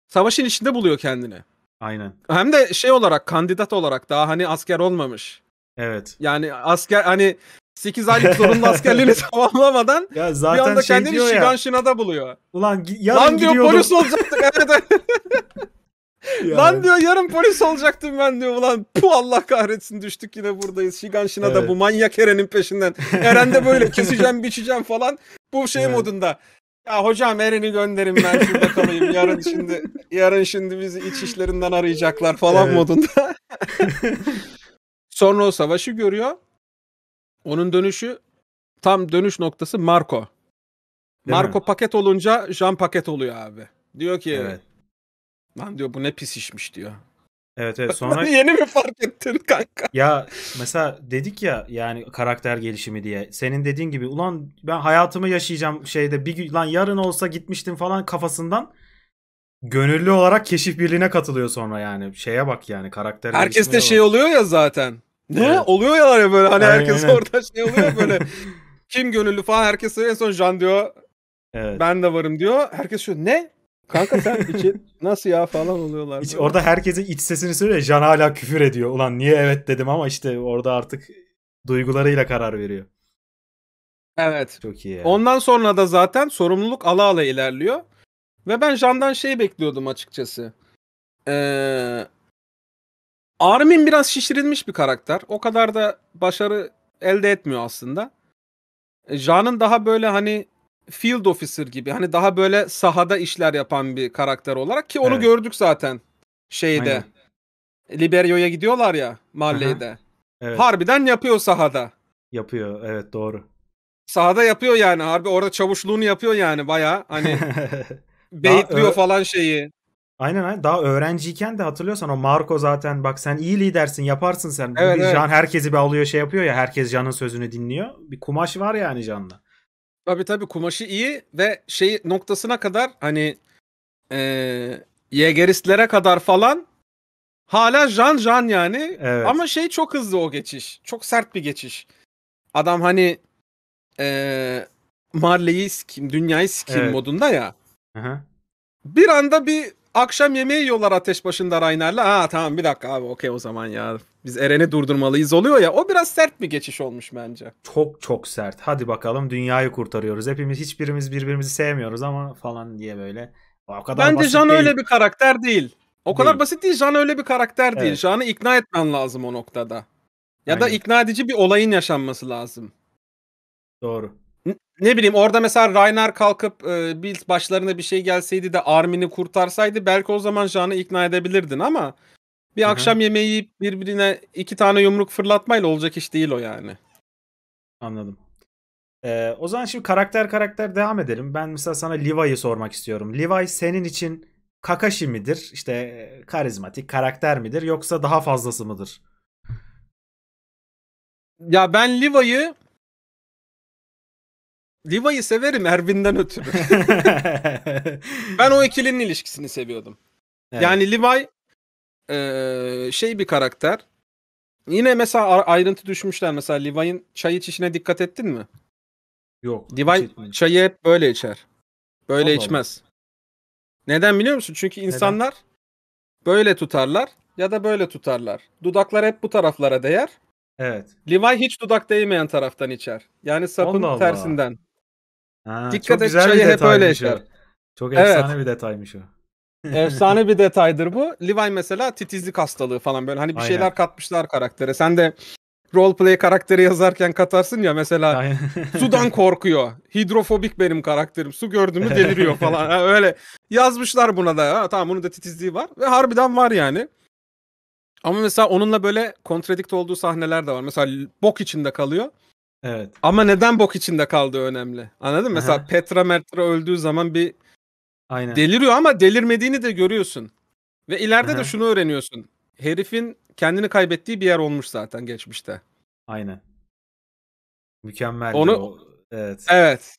savaşın içinde buluyor kendini. Aynen. Hem de şey olarak kandidat olarak daha hani asker olmamış. Evet. Yani asker hani 8 aylık zorunlu askerliğini (laughs) tamamlamadan ya zaten bir anda şey kendini Shigan Shina'da buluyor. Ulan yarın Lan diyor polis olacaktık evet. (laughs) yani. Lan diyor yarın polis olacaktım ben diyor ulan pu Allah kahretsin düştük yine buradayız. Shigan Shina'da evet. bu manyak Eren'in peşinden. Eren de böyle keseceğim biçeceğim falan bu şey evet. modunda. Ya hocam Eren'i gönderin ben şurada kalayım. Yarın (laughs) şimdi yarın şimdi bizi iç işlerinden arayacaklar falan evet. modunda. Sonra o savaşı görüyor. Onun dönüşü tam dönüş noktası Marco. Değil Marco mi? paket olunca Jean paket oluyor abi. Diyor ki evet. lan diyor bu ne pis işmiş diyor. Evet evet sonra (laughs) yeni mi fark ettin kanka? Ya mesela dedik ya yani karakter gelişimi diye. Senin dediğin gibi ulan ben hayatımı yaşayacağım şeyde bir gün lan yarın olsa gitmiştim falan kafasından gönüllü olarak keşif birliğine katılıyor sonra yani. Şeye bak yani karakter Herkes de şey bak. oluyor ya zaten. Ne? Evet. Oluyor ya ya hani böyle hani aynen, herkes aynen. orada şey oluyor böyle. (laughs) Kim gönüllü falan herkes en son Can diyor. Evet. Ben de varım diyor. Herkes şu ne? Kanka sen (laughs) için nasıl ya falan oluyorlar. Hiç, orada herkesin iç sesini söylüyor. Can hala küfür ediyor. Ulan niye evet dedim ama işte orada artık duygularıyla karar veriyor. Evet. Çok iyi. Yani. Ondan sonra da zaten sorumluluk ala ala ilerliyor. Ve ben Jan'dan şey bekliyordum açıkçası. Ee, Armin biraz şişirilmiş bir karakter. O kadar da başarı elde etmiyor aslında. E, Jan'ın daha böyle hani field officer gibi hani daha böyle sahada işler yapan bir karakter olarak ki onu evet. gördük zaten şeyde. Liberio'ya gidiyorlar ya Marley'de. Evet. Harbiden yapıyor sahada. Yapıyor evet doğru. Sahada yapıyor yani harbi orada çavuşluğunu yapıyor yani baya hani (laughs) beyitliyor falan şeyi. Aynen aynen. Daha öğrenciyken de hatırlıyorsan o Marco zaten bak sen iyi lidersin yaparsın sen. Evet, bir evet. herkesi bir alıyor şey yapıyor ya herkes Can'ın sözünü dinliyor. Bir kumaş var yani Can'la. Tabii tabii kumaşı iyi ve şey noktasına kadar hani eee Yegeristlere kadar falan hala Jan Jan yani. Evet. Ama şey çok hızlı o geçiş. Çok sert bir geçiş. Adam hani eee Marley'i sikim, dünyayı sikim Evet. modunda ya. Hı hı. Bir anda bir Akşam yemeği yiyorlar ateş başında Rayner'la. Ha tamam bir dakika abi okey o zaman ya. Biz Eren'i durdurmalıyız oluyor ya. O biraz sert bir geçiş olmuş bence. Çok çok sert. Hadi bakalım dünyayı kurtarıyoruz. Hepimiz hiçbirimiz birbirimizi sevmiyoruz ama falan diye böyle. O kadar Ben de değil. öyle bir karakter değil. O kadar değil. basit değil. Can öyle bir karakter evet. değil. Can'ı ikna etmen lazım o noktada. Ya Aynen. da ikna edici bir olayın yaşanması lazım. Doğru ne bileyim orada mesela Raynar kalkıp e, Bills başlarına bir şey gelseydi de Armin'i kurtarsaydı belki o zaman Jean'ı ikna edebilirdin ama bir Hı-hı. akşam yemeği yiyip birbirine iki tane yumruk fırlatmayla olacak iş değil o yani. Anladım. Ee, o zaman şimdi karakter karakter devam edelim. Ben mesela sana Levi'yi sormak istiyorum. Levi senin için Kakashi midir? İşte e, karizmatik karakter midir? Yoksa daha fazlası mıdır? Ya ben Levi'yi Liva'yı severim Ervin'den ötürü. (laughs) ben o ikilinin ilişkisini seviyordum. Evet. Yani Levi e, şey bir karakter. Yine mesela ayrıntı düşmüşler. Mesela Levi'nin çay içişine dikkat ettin mi? Yok. Levi çayı hep böyle içer. Böyle Allah içmez. Allah. Neden biliyor musun? Çünkü insanlar Neden? böyle tutarlar ya da böyle tutarlar. Dudaklar hep bu taraflara değer. Evet. Levi hiç dudak değmeyen taraftan içer. Yani sapın Allah tersinden. Ha, Dikkat et çayı şey hep öyle içer. Çok efsane evet. bir detaymış o. (laughs) efsane bir detaydır bu. Levi mesela titizlik hastalığı falan böyle hani bir Aynen. şeyler katmışlar karaktere. Sen de roleplay karakteri yazarken katarsın ya mesela (laughs) sudan korkuyor. Hidrofobik benim karakterim. Su gördüğümü deliriyor falan. Yani öyle yazmışlar buna da. Ha, tamam bunun da titizliği var. Ve harbiden var yani. Ama mesela onunla böyle kontradikt olduğu sahneler de var. Mesela bok içinde kalıyor. Evet. Ama neden bok içinde kaldığı önemli. Anladın mı? Mesela Petra Mertra öldüğü zaman bir Aynen. deliriyor ama delirmediğini de görüyorsun. Ve ileride Aha. de şunu öğreniyorsun. Herifin kendini kaybettiği bir yer olmuş zaten geçmişte. Aynen. Mükemmel. Onu evet. Evet.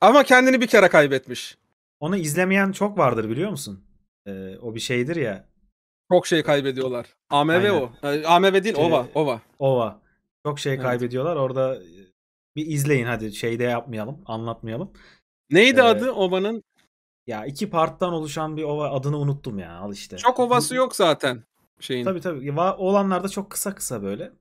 Ama kendini bir kere kaybetmiş. Onu izlemeyen çok vardır biliyor musun? Ee, o bir şeydir ya. Çok şey kaybediyorlar. AMV Aynen. Şey, o. AMV değil, OVA, OVA. OVA. Çok şey kaybediyorlar. Orada bir izleyin hadi şeyde yapmayalım, anlatmayalım. Neydi ee, adı ovanın? Ya iki parttan oluşan bir ova adını unuttum ya al işte. Çok ovası yok zaten şeyin. Tabii tabii. Olanlar da çok kısa kısa böyle.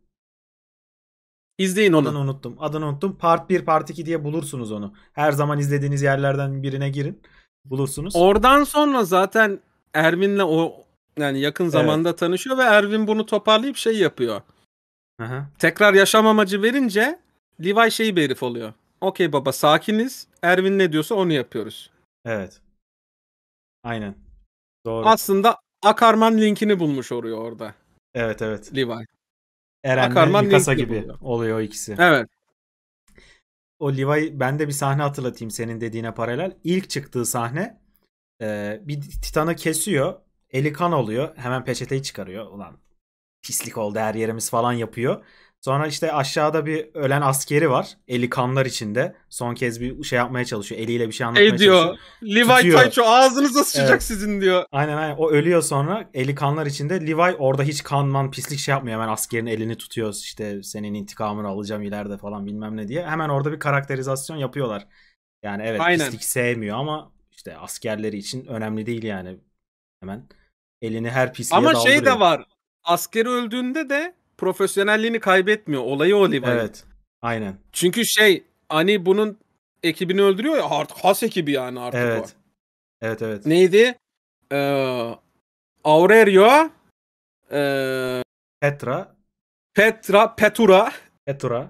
İzleyin onu. Adını unuttum. Adını unuttum. Part 1, Part 2 diye bulursunuz onu. Her zaman izlediğiniz yerlerden birine girin. Bulursunuz. Oradan sonra zaten Ervin'le o yani yakın evet. zamanda tanışıyor ve Ervin bunu toparlayıp şey yapıyor. Aha. Tekrar yaşam amacı verince Levi şeyi bir herif oluyor. Okey baba sakiniz. Erwin ne diyorsa onu yapıyoruz. Evet. Aynen. Doğru. Aslında Akarman linkini bulmuş oluyor orada. Evet evet. Levi. Eren'le Akarman Mikasa gibi buluyor. oluyor ikisi. Evet. O Levi ben de bir sahne hatırlatayım senin dediğine paralel. İlk çıktığı sahne e, bir Titan'ı kesiyor. Eli kan oluyor. Hemen peçeteyi çıkarıyor. Ulan pislik oldu her yerimiz falan yapıyor. Sonra işte aşağıda bir ölen askeri var. Eli kanlar içinde. Son kez bir şey yapmaya çalışıyor. Eliyle bir şey, şey anlatmaya e diyor, çalışıyor. Levi Tutuyor. Taicho ağzınıza sıçacak evet. sizin diyor. Aynen aynen. O ölüyor sonra. Eli kanlar içinde. Levi orada hiç kanman pislik şey yapmıyor. Hemen askerin elini tutuyoruz İşte senin intikamını alacağım ileride falan bilmem ne diye. Hemen orada bir karakterizasyon yapıyorlar. Yani evet aynen. pislik sevmiyor ama işte askerleri için önemli değil yani. Hemen elini her pisliğe Ama daldırıyor. şey de var. Askeri öldüğünde de profesyonelliğini kaybetmiyor. Olayı o Levi'nin. Evet. Aynen. Çünkü şey hani bunun ekibini öldürüyor ya artık has ekibi yani artık evet. o. Evet evet. Neydi? Ee, Aurelio ee, Petra Petra Petura Petura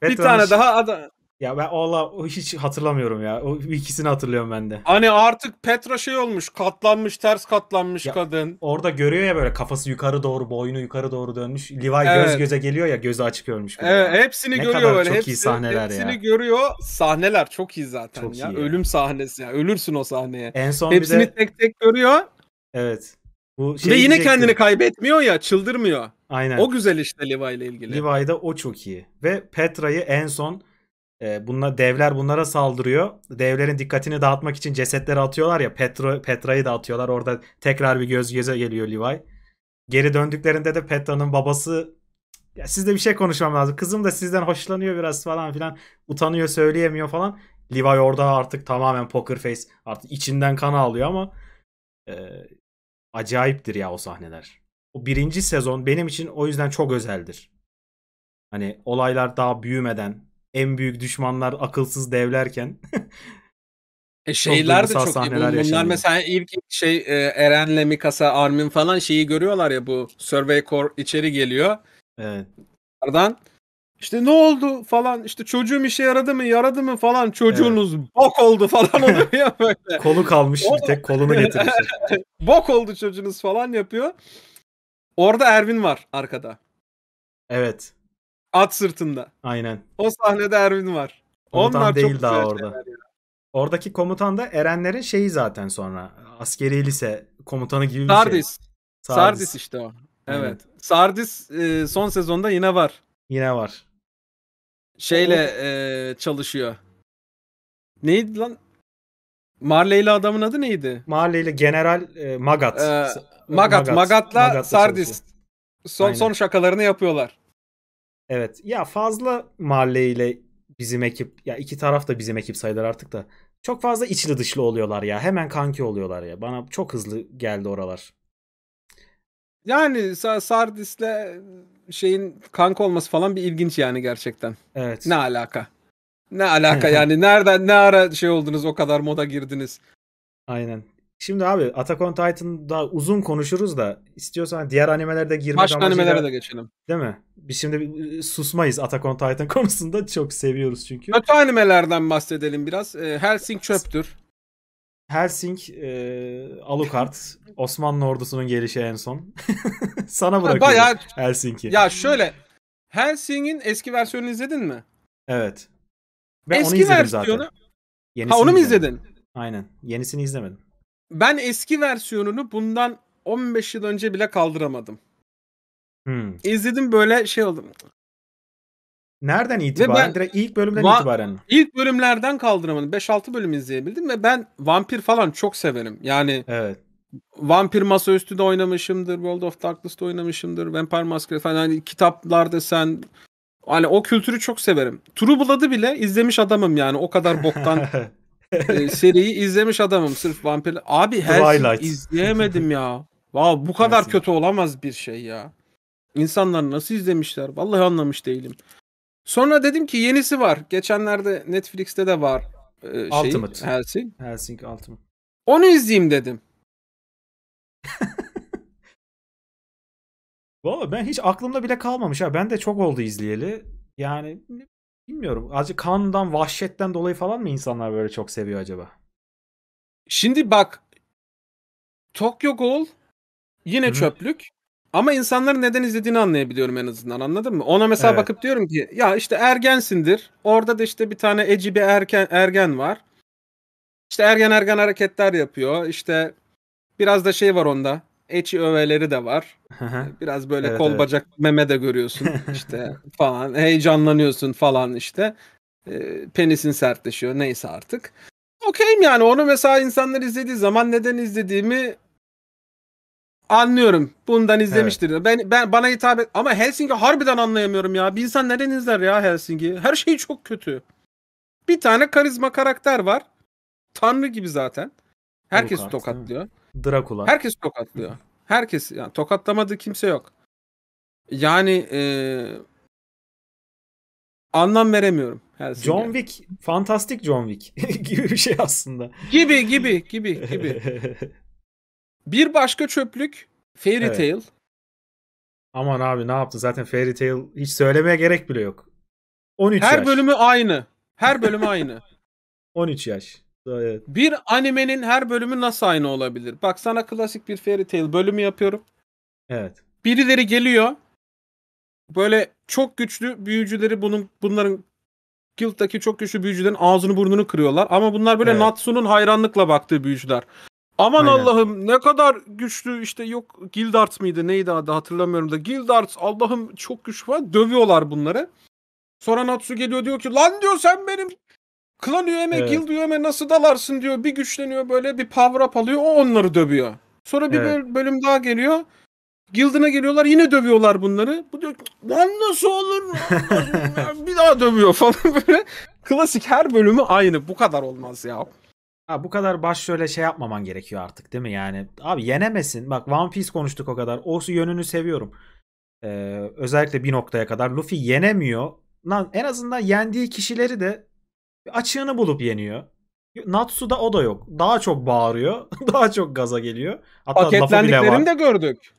Petra'nın bir tane daha adam. Ya ben Allah hiç hatırlamıyorum ya. O ikisini hatırlıyorum ben de. Hani artık Petra şey olmuş. Katlanmış, ters katlanmış ya, kadın. Orada görüyor ya böyle kafası yukarı doğru, boynu yukarı doğru dönmüş. Levi evet. göz göze geliyor ya, gözü açık görmüş. Evet, ya. hepsini ne görüyor kadar böyle. Çok hepsi, iyi sahneler hepsini ya. görüyor. Sahneler çok iyi zaten çok ya. Iyi Ölüm sahnesi ya. Ölürsün o sahneye. En son hepsini de... tek tek görüyor. Evet. Bu şey Ve yine kendini kaybetmiyor ya, çıldırmıyor. Aynen. O güzel işte Levi ile ilgili. Levi'de o çok iyi. Ve Petra'yı en son e, bunlar devler bunlara saldırıyor. Devlerin dikkatini dağıtmak için cesetleri atıyorlar ya. Petra Petra'yı da atıyorlar. Orada tekrar bir göz göze geliyor Levi. Geri döndüklerinde de Petra'nın babası ya sizde bir şey konuşmam lazım. Kızım da sizden hoşlanıyor biraz falan filan. Utanıyor söyleyemiyor falan. Levi orada artık tamamen poker face. Artık içinden kan ağlıyor ama e, acayiptir ya o sahneler. O birinci sezon benim için o yüzden çok özeldir. Hani olaylar daha büyümeden en büyük düşmanlar akılsız devlerken E şeyler de çok iyi. Bunlar yaşanıyor. mesela ilk şey e, Eren'le Mikasa, Armin falan şeyi görüyorlar ya bu Survey Corps içeri geliyor. Evet. Oradan işte ne oldu falan işte çocuğum işe yaradı mı yaradı mı falan çocuğunuz evet. bok oldu falan (laughs) oluyor ya böyle. Kolu kalmış bir tek kolunu getirmiş. (laughs) bok oldu çocuğunuz falan yapıyor. Orada Ervin var arkada. Evet. At sırtında. Aynen. O sahnede Erwin var. Komutan Onlar değil çok daha güzel orada. Oradaki komutan da Erenlerin şeyi zaten sonra. Askeri lise komutanı gibi bir şey. Sardis. Sardis işte o. Evet. evet. Sardis e, son sezonda yine var. Yine var. Şeyle e, çalışıyor. Neydi lan? Marley'li adamın adı neydi? Marley'li General e, Magat. E, Magat. Magat. Magat'la Magat Sardis. Çalışıyor. Son, Aynen. son şakalarını yapıyorlar. Evet. Ya fazla Marley ile bizim ekip ya iki taraf da bizim ekip sayılır artık da çok fazla içli dışlı oluyorlar ya. Hemen kanki oluyorlar ya. Bana çok hızlı geldi oralar. Yani Sardis'le şeyin kanka olması falan bir ilginç yani gerçekten. Evet. Ne alaka? Ne alaka (laughs) yani nereden ne ara şey oldunuz o kadar moda girdiniz? Aynen. Şimdi abi Attack on Titan'da uzun konuşuruz da istiyorsan diğer animelerde girmek Başka amacıyla... animelere de geçelim. Değil mi? Biz şimdi ıı, susmayız Attack on Titan (laughs) konusunda. Çok seviyoruz çünkü. Kötü animelerden bahsedelim biraz. E, Helsing çöptür. Helsing, e, Alucard, (laughs) Osmanlı ordusunun gelişi en son. (laughs) Sana bırakıyorum Bayağı... Helsing'i. Ya şöyle Helsing'in eski versiyonunu izledin mi? Evet. Ben eski onu izledim versiyonu... zaten. Yenisini ha onu mu izledin? izledin? Aynen. Yenisini izlemedim. Ben eski versiyonunu bundan 15 yıl önce bile kaldıramadım. Hmm. İzledim böyle şey oldum. Nereden itibaren? Ben, Direkt ilk bölümden va- itibaren. İlk bölümlerden kaldıramadım. 5-6 bölüm izleyebildim ve ben vampir falan çok severim. Yani evet. Vampir masaüstü de oynamışımdır. World of Darkness'da oynamışımdır. Vampire Masquerade falan hani kitaplarda sen hani o kültürü çok severim. True Blood'ı bile izlemiş adamım yani. O kadar boktan (laughs) Ee, (laughs) seriyi izlemiş adamım sırf vampir. Abi her izleyemedim ya. Vav bu kadar kötü olamaz bir şey ya. İnsanlar nasıl izlemişler? Vallahi anlamış değilim. Sonra dedim ki yenisi var. Geçenlerde Netflix'te de var. E, şey, Ultimate. Helsing. Helsing Ultimate. Onu izleyeyim dedim. (laughs) Valla ben hiç aklımda bile kalmamış ha. Ben de çok oldu izleyeli. Yani Bilmiyorum. Azıcık kan'dan, vahşetten dolayı falan mı insanlar böyle çok seviyor acaba? Şimdi bak Tokyo Ghoul yine Hı-hı. çöplük. Ama insanların neden izlediğini anlayabiliyorum en azından anladın mı? Ona mesela evet. bakıp diyorum ki ya işte ergensindir. Orada da işte bir tane eci bir erken, ergen var. İşte ergen ergen hareketler yapıyor. İşte biraz da şey var onda eçi öveleri de var. Biraz böyle evet, kol evet. bacak meme de görüyorsun (laughs) işte falan. Heyecanlanıyorsun falan işte. penisin sertleşiyor neyse artık. Okeyim yani onu mesela insanlar izlediği zaman neden izlediğimi anlıyorum. Bundan izlemiştir. Evet. Ben ben bana hitap et ama Helsinki harbiden anlayamıyorum ya. Bir insan neden izler ya Helsinki? Her şey çok kötü. Bir tane karizma karakter var. Tanrı gibi zaten. Herkes Luka, tokatlıyor. Drakula. Herkes tokatlıyor. Herkes yani tokatlamadığı kimse yok. Yani e, anlam veremiyorum. Her John yani. Wick, fantastik John Wick (laughs) gibi bir şey aslında. Gibi gibi gibi gibi. (laughs) bir başka çöplük Fairy evet. Tail. Aman abi ne yaptın zaten Fairy Tail hiç söylemeye gerek bile yok. 13 Her yaş. bölümü aynı. Her bölümü aynı. 13 (laughs) yaş. Evet. Bir animenin her bölümü nasıl aynı olabilir? Bak sana klasik bir fairy tale bölümü yapıyorum. Evet. Birileri geliyor. Böyle çok güçlü büyücüleri bunun bunların guild'daki çok güçlü büyücülerin ağzını burnunu kırıyorlar. Ama bunlar böyle evet. Natsu'nun hayranlıkla baktığı büyücüler. Aman Aynen. Allah'ım ne kadar güçlü işte yok Guildart mıydı neydi adı hatırlamıyorum da Guildart Allah'ım çok güçlü var dövüyorlar bunları. Sonra Natsu geliyor diyor ki lan diyor sen benim Klan üyeme, evet. guild üyeme nasıl dalarsın diyor. Bir güçleniyor böyle bir power up alıyor. O onları dövüyor. Sonra bir evet. bölüm daha geliyor. Guildine geliyorlar yine dövüyorlar bunları. Bu diyor lan nasıl olur? (laughs) bir daha dövüyor falan (laughs) böyle. Klasik her bölümü aynı. Bu kadar olmaz ya. Ha, bu kadar baş şöyle şey yapmaman gerekiyor artık değil mi? Yani abi yenemesin. Bak One Piece konuştuk o kadar. O yönünü seviyorum. Ee, özellikle bir noktaya kadar Luffy yenemiyor. Lan en azından yendiği kişileri de açığını bulup yeniyor. Natsu'da o da yok. Daha çok bağırıyor. (laughs) daha çok gaza geliyor. Hatta Paketlendiklerini de gördük.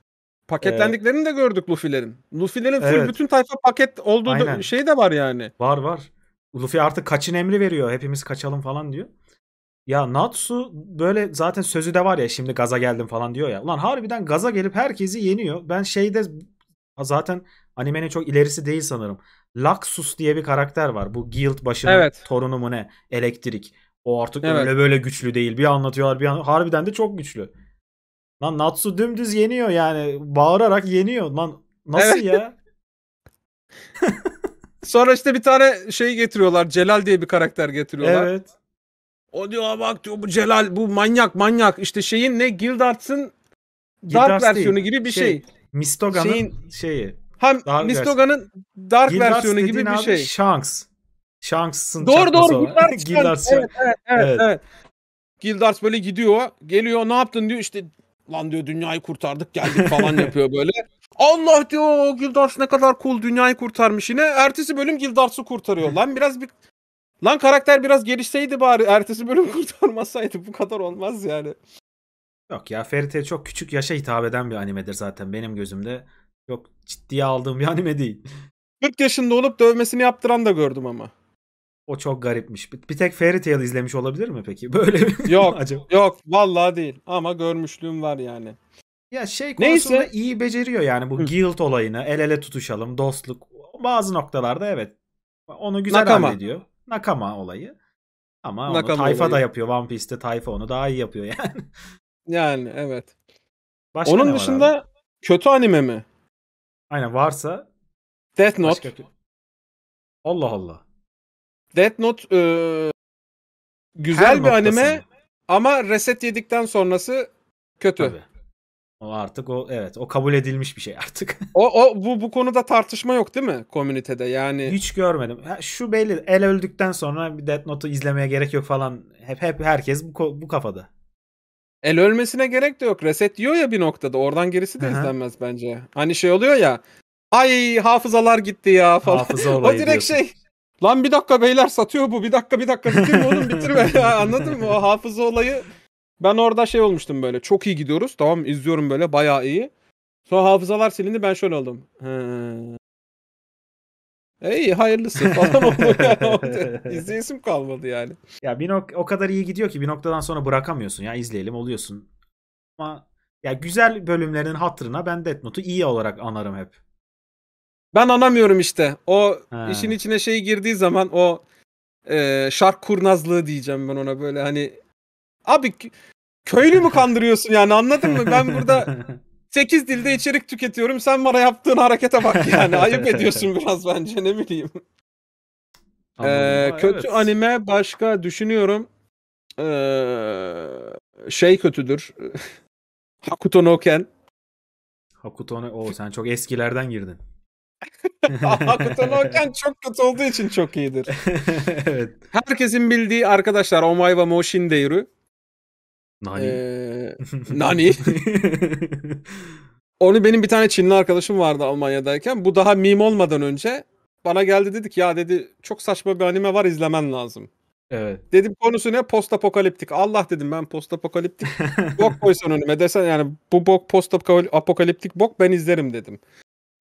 Paketlendiklerini ee, de gördük Luffy'lerin. Luffy'lerin evet. bütün tayfa paket olduğu Aynen. şey de var yani. Var var. Luffy artık kaçın emri veriyor. Hepimiz kaçalım falan diyor. Ya Natsu böyle zaten sözü de var ya şimdi gaza geldim falan diyor ya. Ulan harbiden gaza gelip herkesi yeniyor. Ben şeyde zaten animenin çok ilerisi değil sanırım. Laxus diye bir karakter var. Bu Guild başının evet. torunu mu ne? Elektrik. O artık evet. öyle böyle güçlü değil. Bir anlatıyorlar bir an harbiden de çok güçlü. Lan Natsu dümdüz yeniyor yani. Bağırarak yeniyor. Lan nasıl evet. ya? (laughs) (laughs) Sonra işte bir tane şey getiriyorlar. Celal diye bir karakter getiriyorlar. Evet. O diyor bak diyor bu Celal bu manyak manyak. işte şeyin ne Guild Arts'ın Dark Guild Arts versiyonu değil. gibi bir şey. şey. Mistogan'ın şeyin... şeyi hem Dark Mistoga'nın Dark Gildart versiyonu gibi bir şey. Shanks. Shanks'ın Doğru doğru. Gildart. (laughs) evet, evet, evet, evet. evet. Gildart böyle gidiyor. Geliyor ne yaptın diyor işte lan diyor dünyayı kurtardık geldik falan yapıyor böyle. (laughs) Allah diyor Gildart ne kadar cool dünyayı kurtarmış yine. Ertesi bölüm Gildart'ı kurtarıyor. Lan biraz bir Lan karakter biraz gelişseydi bari ertesi bölüm (laughs) kurtarmasaydı bu kadar olmaz yani. Yok ya Fairy çok küçük yaşa hitap eden bir animedir zaten benim gözümde. Yok ciddiye aldığım bir anime değil. 40 yaşında olup dövmesini yaptıran da gördüm ama. O çok garipmiş. Bir, tek Fairy Tail izlemiş olabilir mi peki? (laughs) Böyle bir Yok. (laughs) acaba? Yok, vallahi değil ama görmüşlüğüm var yani. Ya şey konusunda Neyse. iyi beceriyor yani bu guilt olayını. El ele tutuşalım, dostluk. Bazı noktalarda evet. Onu güzel Nakama. hallediyor. Nakama olayı. Ama Nakama onu tayfa olayı. da yapıyor. One Piece'te tayfa onu daha iyi yapıyor yani. Yani evet. Başka Onun dışında kötü anime mi? Aynen varsa Death Note. Başka... Allah Allah. Death Note e, güzel Her bir noktasında. anime ama reset yedikten sonrası kötü. Tabii. O artık o evet o kabul edilmiş bir şey artık. (laughs) o o bu bu konuda tartışma yok değil mi komünitede yani? Hiç görmedim. Ha, şu belli el öldükten sonra bir Death Note'u izlemeye gerek yok falan. Hep hep herkes bu bu kafada. El ölmesine gerek de yok. Reset diyor ya bir noktada. Oradan gerisi de Hı-hı. izlenmez bence. Hani şey oluyor ya. Ay hafızalar gitti ya falan. Hafıza olayı o direkt diyorsun. şey. Lan bir dakika beyler satıyor bu. Bir dakika bir dakika bitirme oğlum (laughs) bitirme (laughs) Anladın mı? O hafıza olayı. Ben orada şey olmuştum böyle. Çok iyi gidiyoruz. Tamam izliyorum böyle bayağı iyi. Sonra hafızalar silindi ben şöyle oldum. Hı. İyi hayırlısı falan oldu yani. (laughs) İzleyesim kalmadı yani. Ya bir nok o kadar iyi gidiyor ki bir noktadan sonra bırakamıyorsun ya izleyelim oluyorsun. Ama ya güzel bölümlerin hatırına ben Death Note'u iyi olarak anarım hep. Ben anamıyorum işte. O He. işin içine şey girdiği zaman o e, şark kurnazlığı diyeceğim ben ona böyle hani abi köylü mü (laughs) kandırıyorsun yani anladın mı? Ben burada (laughs) 8 dilde içerik tüketiyorum. Sen bana yaptığın harekete bak (laughs) yani. Ayıp ediyorsun biraz bence ne bileyim. Ee, kötü evet. anime başka düşünüyorum. Ee, şey kötüdür. (laughs) Hakuto no Ken. Hakuto no... Oo, sen çok eskilerden girdin. (laughs) Hakuto no Ken çok kötü olduğu için çok iyidir. evet. Herkesin bildiği arkadaşlar Omai wa Moshin Deiru. Nani. Ee, (laughs) nani. Onu benim bir tane Çinli arkadaşım vardı Almanya'dayken. Bu daha meme olmadan önce bana geldi dedik ya dedi çok saçma bir anime var izlemen lazım. Evet. Dedim konusu ne? Post apokaliptik. Allah dedim ben post apokaliptik. (laughs) bok koysan önüme desen yani bu bok post apokaliptik bok ben izlerim dedim.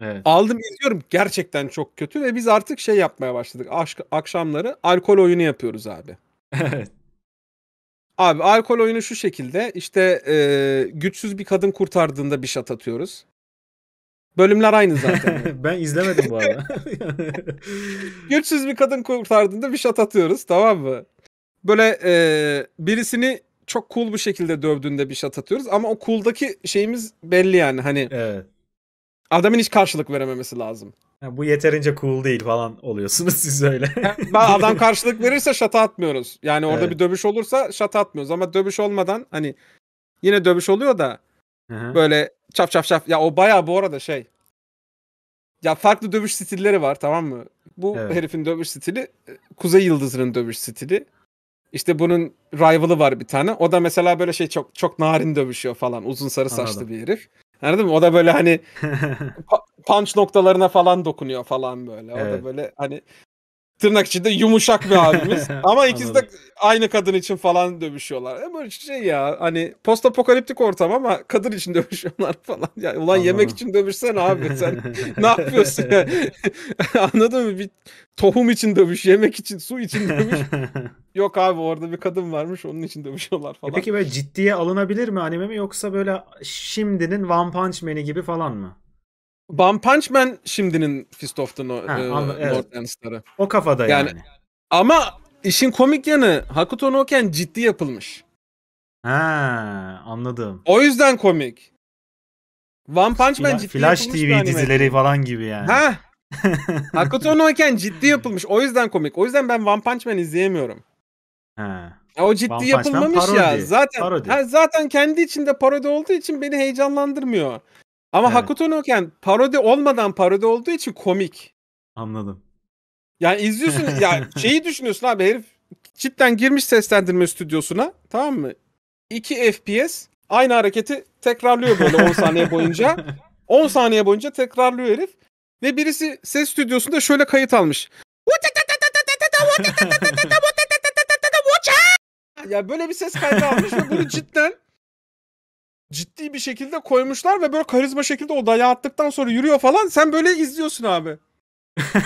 Evet. Aldım izliyorum gerçekten çok kötü ve biz artık şey yapmaya başladık. Aşk, akşamları alkol oyunu yapıyoruz abi. (laughs) Evet. Abi alkol oyunu şu şekilde işte e, güçsüz bir kadın kurtardığında bir şat atıyoruz. Bölümler aynı zaten. (laughs) ben izlemedim bu arada. (laughs) (laughs) güçsüz bir kadın kurtardığında bir şat atıyoruz tamam mı? Böyle e, birisini çok cool bir şekilde dövdüğünde bir şat atıyoruz ama o cool'daki şeyimiz belli yani hani. Evet. Adamın hiç karşılık verememesi lazım. Yani bu yeterince cool değil falan oluyorsunuz (laughs) siz öyle. ben (laughs) adam karşılık verirse şata atmıyoruz. Yani orada evet. bir dövüş olursa şata atmıyoruz ama dövüş olmadan hani yine dövüş oluyor da Hı-hı. böyle çap çap çap ya o bayağı bu arada şey ya farklı dövüş stilleri var tamam mı? Bu evet. herifin dövüş stili e, Kuzey Yıldızı'nın dövüş stili. İşte bunun rival'ı var bir tane. O da mesela böyle şey çok çok narin dövüşüyor falan. Uzun sarı saçlı Anladım. bir herif. Anladın mı? O da böyle hani (laughs) punch noktalarına falan dokunuyor falan böyle. O evet. da böyle hani tırnak içinde yumuşak bir abimiz. (laughs) Ama ikisi de aynı kadın için falan dövüşüyorlar. E şey ya hani post apokaliptik ortam ama kadın için (laughs) dövüşüyorlar falan. Ya ulan Anladım. yemek için dövüşsen abi sen (laughs) ne yapıyorsun? Ya? Anladın mı? Bir tohum için dövüş, yemek için, su için dövüş. Yok abi orada bir kadın varmış onun için dövüşüyorlar falan. E peki böyle ciddiye alınabilir mi anime mi yoksa böyle şimdinin One Punch Man'i gibi falan mı? One Punch Man şimdinin Fist of the no- ha, e, evet. North Star'ı. O kafada yani. yani. Ama işin komik yanı Hakuto no ciddi yapılmış. Ha anladım. O yüzden komik. One Punch Man Fla- ciddi Flash TV dizileri falan gibi yani. Ha. (laughs) Hakuto no ciddi yapılmış. O yüzden komik. O yüzden ben One Punch Man izleyemiyorum. Ha. o ciddi yapılmamış ya. Zaten parodi. Ha, zaten kendi içinde parodi olduğu için beni heyecanlandırmıyor. Ama evet. Hakuto no Ken parodi olmadan parodi olduğu için komik. Anladım. Yani izliyorsun ya yani (laughs) şeyi düşünüyorsun abi herif cidden girmiş seslendirme stüdyosuna tamam mı? 2 FPS aynı hareketi tekrarlıyor böyle 10 saniye boyunca. 10 (laughs) saniye boyunca tekrarlıyor herif. Ve birisi ses stüdyosunda şöyle kayıt almış. ya böyle bir ses kaydı almış ve bunu cidden ciddi bir şekilde koymuşlar ve böyle karizma şekilde o dayağı attıktan sonra yürüyor falan. Sen böyle izliyorsun abi. (laughs)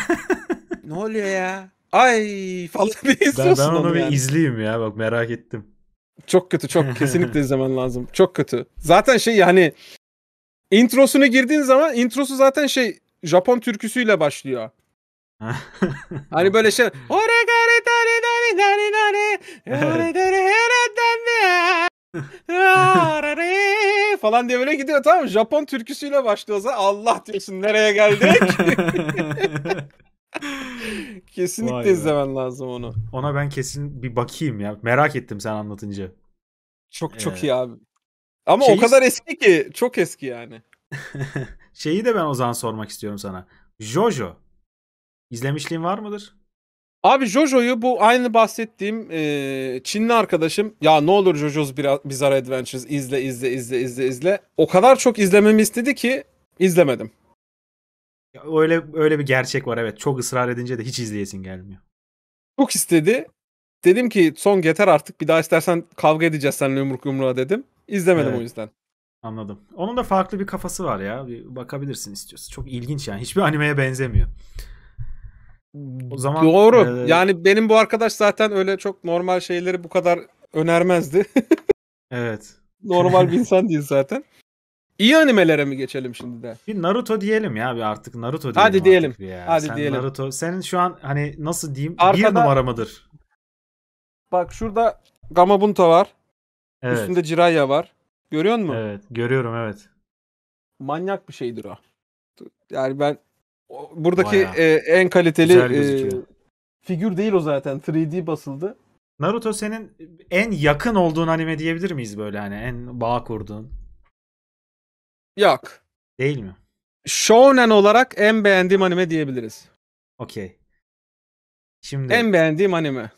ne oluyor ya? Ay falan diye izliyorsun ben, ben onu, onu bir yani. izleyeyim ya bak merak ettim. Çok kötü çok (laughs) kesinlikle izlemen lazım. Çok kötü. Zaten şey yani introsunu girdiğin zaman introsu zaten şey Japon türküsüyle başlıyor. (laughs) hani böyle şey falan diye böyle gidiyor tamam mı? Japon türküsüyle başlıyor zaten. Allah diyorsun nereye geldik? (laughs) Kesinlikle izlemen lazım onu. Ona ben kesin bir bakayım ya. Merak ettim sen anlatınca. Çok çok Ee, iyi abi. Ama o kadar eski ki çok eski yani. (laughs) Şeyi de ben o zaman sormak istiyorum sana. Jojo. İzlemişliğin var mıdır? Abi Jojo'yu bu aynı bahsettiğim e, Çinli arkadaşım ya ne olur Jojo's Bizarre Adventures izle izle izle izle izle. O kadar çok izlememi istedi ki izlemedim. Ya Öyle öyle bir gerçek var evet. Çok ısrar edince de hiç izleyesin gelmiyor. Çok istedi. Dedim ki son yeter artık bir daha istersen kavga edeceğiz seninle yumruk yumruğa dedim. İzlemedim Evet. o yüzden. Anladım. Onun da farklı bir kafası var ya. Bir bakabilirsin istiyorsan. Çok ilginç yani. Hiçbir animeye benzemiyor. O zaman Doğru. E, yani benim bu arkadaş zaten öyle çok normal şeyleri bu kadar önermezdi. (laughs) evet. Normal bir (laughs) insan değil zaten. İyi animelere mi geçelim şimdi de? Bir Naruto diyelim ya bir artık Naruto diyelim. Hadi diyelim. Ya. Hadi Sen diyelim. Naruto senin şu an hani nasıl diyeyim Arkada, bir numara mıdır? Bak şurada Gamabunta var. Evet. Üstünde Jiraiya var. Görüyor musun? Evet, görüyorum evet. Manyak bir şeydir o. Yani ben buradaki e, en kaliteli e, figür değil o zaten. 3D basıldı. Naruto senin en yakın olduğun anime diyebilir miyiz böyle hani en bağ kurduğun? Yok. Değil mi? Shonen olarak en beğendiğim anime diyebiliriz. Okey. Şimdi en beğendiğim anime.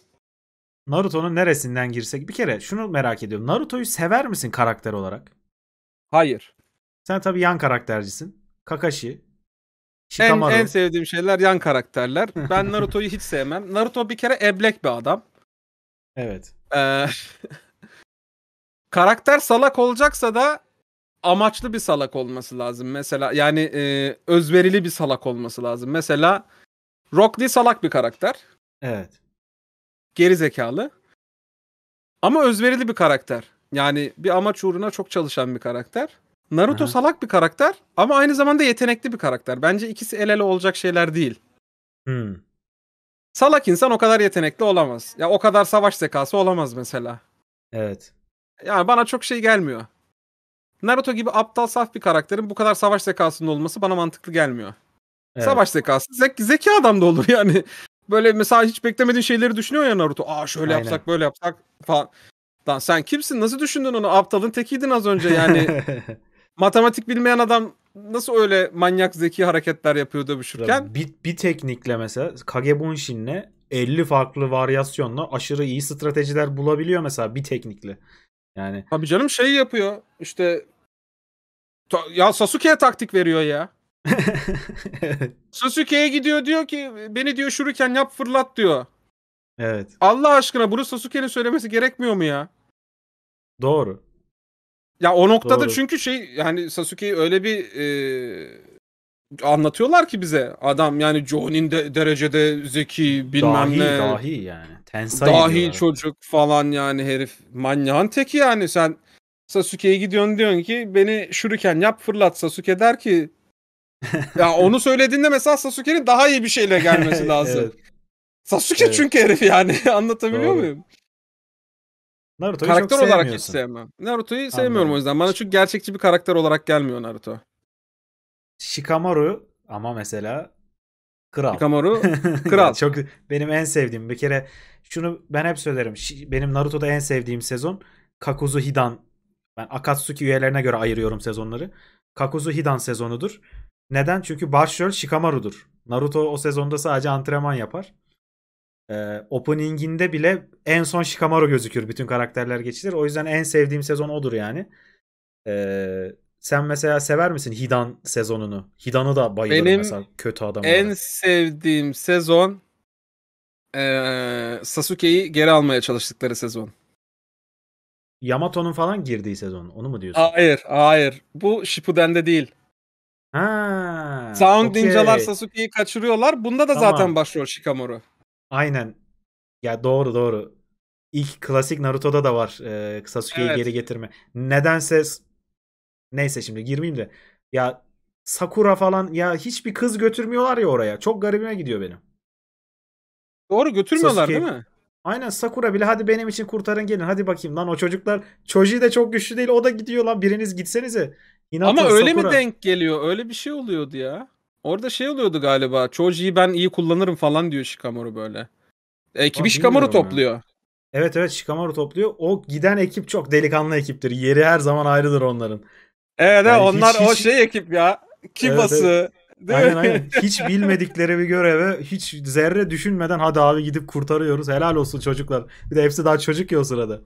Naruto'nun neresinden girsek bir kere şunu merak ediyorum. Naruto'yu sever misin karakter olarak? Hayır. Sen tabii yan karaktercisin. Kakashi. En, en sevdiğim şeyler yan karakterler. (laughs) Ben Naruto'yu hiç sevmem. Naruto bir kere eblek bir adam. Evet. Ee, (laughs) karakter salak olacaksa da amaçlı bir salak olması lazım. Mesela yani e, özverili bir salak olması lazım. Mesela Rock Lee salak bir karakter. Evet. Geri zekalı. Ama özverili bir karakter. Yani bir amaç uğruna çok çalışan bir karakter. Naruto Aha. salak bir karakter ama aynı zamanda yetenekli bir karakter. Bence ikisi el ele olacak şeyler değil. Hmm. Salak insan o kadar yetenekli olamaz. Ya o kadar savaş zekası olamaz mesela. Evet. Yani bana çok şey gelmiyor. Naruto gibi aptal saf bir karakterin bu kadar savaş zekasının olması bana mantıklı gelmiyor. Evet. Savaş zekası. Zek zeki adam da olur (laughs) yani. Böyle mesela hiç beklemediğin şeyleri düşünüyor ya Naruto. Aa şöyle Aynen. yapsak böyle yapsak falan. Lan sen kimsin? Nasıl düşündün onu? Aptalın tekiydin az önce yani. (laughs) matematik bilmeyen adam nasıl öyle manyak zeki hareketler yapıyor dövüşürken? Bir, bir teknikle mesela Kagebunshinle 50 farklı varyasyonla aşırı iyi stratejiler bulabiliyor mesela bir teknikle. Yani Tabii canım şey yapıyor. İşte ya Sasuke'ye taktik veriyor ya. (laughs) evet. Sasuke'ye gidiyor diyor ki beni diyor şuruken yap fırlat diyor. Evet. Allah aşkına bunu Sasuke'nin söylemesi gerekmiyor mu ya? Doğru. Ya o noktada Doğru. çünkü şey yani Sasuke öyle bir e, anlatıyorlar ki bize. Adam yani Jonin de derecede zeki bilmem dahi, ne. Dahi yani. Tensai dahi diyorlar. çocuk falan yani herif. Manyağın teki yani sen Sasuke'ye gidiyorsun diyorsun ki beni şuruken yap fırlat Sasuke der ki ya (laughs) onu söylediğinde mesela Sasuke'nin daha iyi bir şeyle gelmesi (laughs) lazım. evet. Sasuke evet. çünkü herif yani (laughs) anlatabiliyor Doğru. muyum? Naruto'yu karakter çok olarak hiç sevmem. Naruto'yu sevmiyorum o yüzden. Bana çünkü gerçekçi bir karakter olarak gelmiyor Naruto. Shikamaru ama mesela kral. Shikamaru (laughs) kral. çok benim en sevdiğim bir kere şunu ben hep söylerim. Benim Naruto'da en sevdiğim sezon Kakuzu Hidan. Ben Akatsuki üyelerine göre ayırıyorum sezonları. Kakuzu Hidan sezonudur. Neden? Çünkü başrol Shikamaru'dur. Naruto o sezonda sadece antrenman yapar e, openinginde bile en son Shikamaru gözükür. Bütün karakterler geçilir. O yüzden en sevdiğim sezon odur yani. E, sen mesela sever misin Hidan sezonunu? Hidan'ı da bayılırım Benim mesela kötü adam. En sevdiğim sezon e, Sasuke'yi geri almaya çalıştıkları sezon. Yamato'nun falan girdiği sezon. Onu mu diyorsun? Hayır, hayır. Bu Shippuden'de değil. Ha. Sound okay. Ninjalar Sasuke'yi kaçırıyorlar. Bunda da tamam. zaten başrol Shikamaru. Aynen. Ya doğru doğru. İlk klasik Naruto'da da var e, Sasuke'yi Evet. geri getirme. Nedense neyse şimdi girmeyeyim de. Ya Sakura falan ya hiçbir kız götürmüyorlar ya oraya. Çok garibime gidiyor benim. Doğru götürmüyorlar Sasuke- değil mi? Aynen Sakura bile hadi benim için kurtarın gelin. Hadi bakayım lan o çocuklar. Choji de çok güçlü değil. O da gidiyor lan. Biriniz gitsenize. Hinata, Ama öyle mi denk geliyor? Öyle bir şey oluyordu ya. Orada şey oluyordu galiba. Choji'yi ben iyi kullanırım falan diyor Shikamaru böyle. Ekibi Shikamaru topluyor. Ya. Evet evet Shikamaru topluyor. O giden ekip çok delikanlı ekiptir. Yeri her zaman ayrıdır onların. Evet yani onlar hiç, o hiç... şey ekip ya. Kibası. Evet, evet. Değil aynen mi? aynen. (laughs) Hiç bilmedikleri bir göreve hiç zerre düşünmeden hadi abi gidip kurtarıyoruz. Helal olsun çocuklar. Bir de hepsi daha çocuk ya o sırada.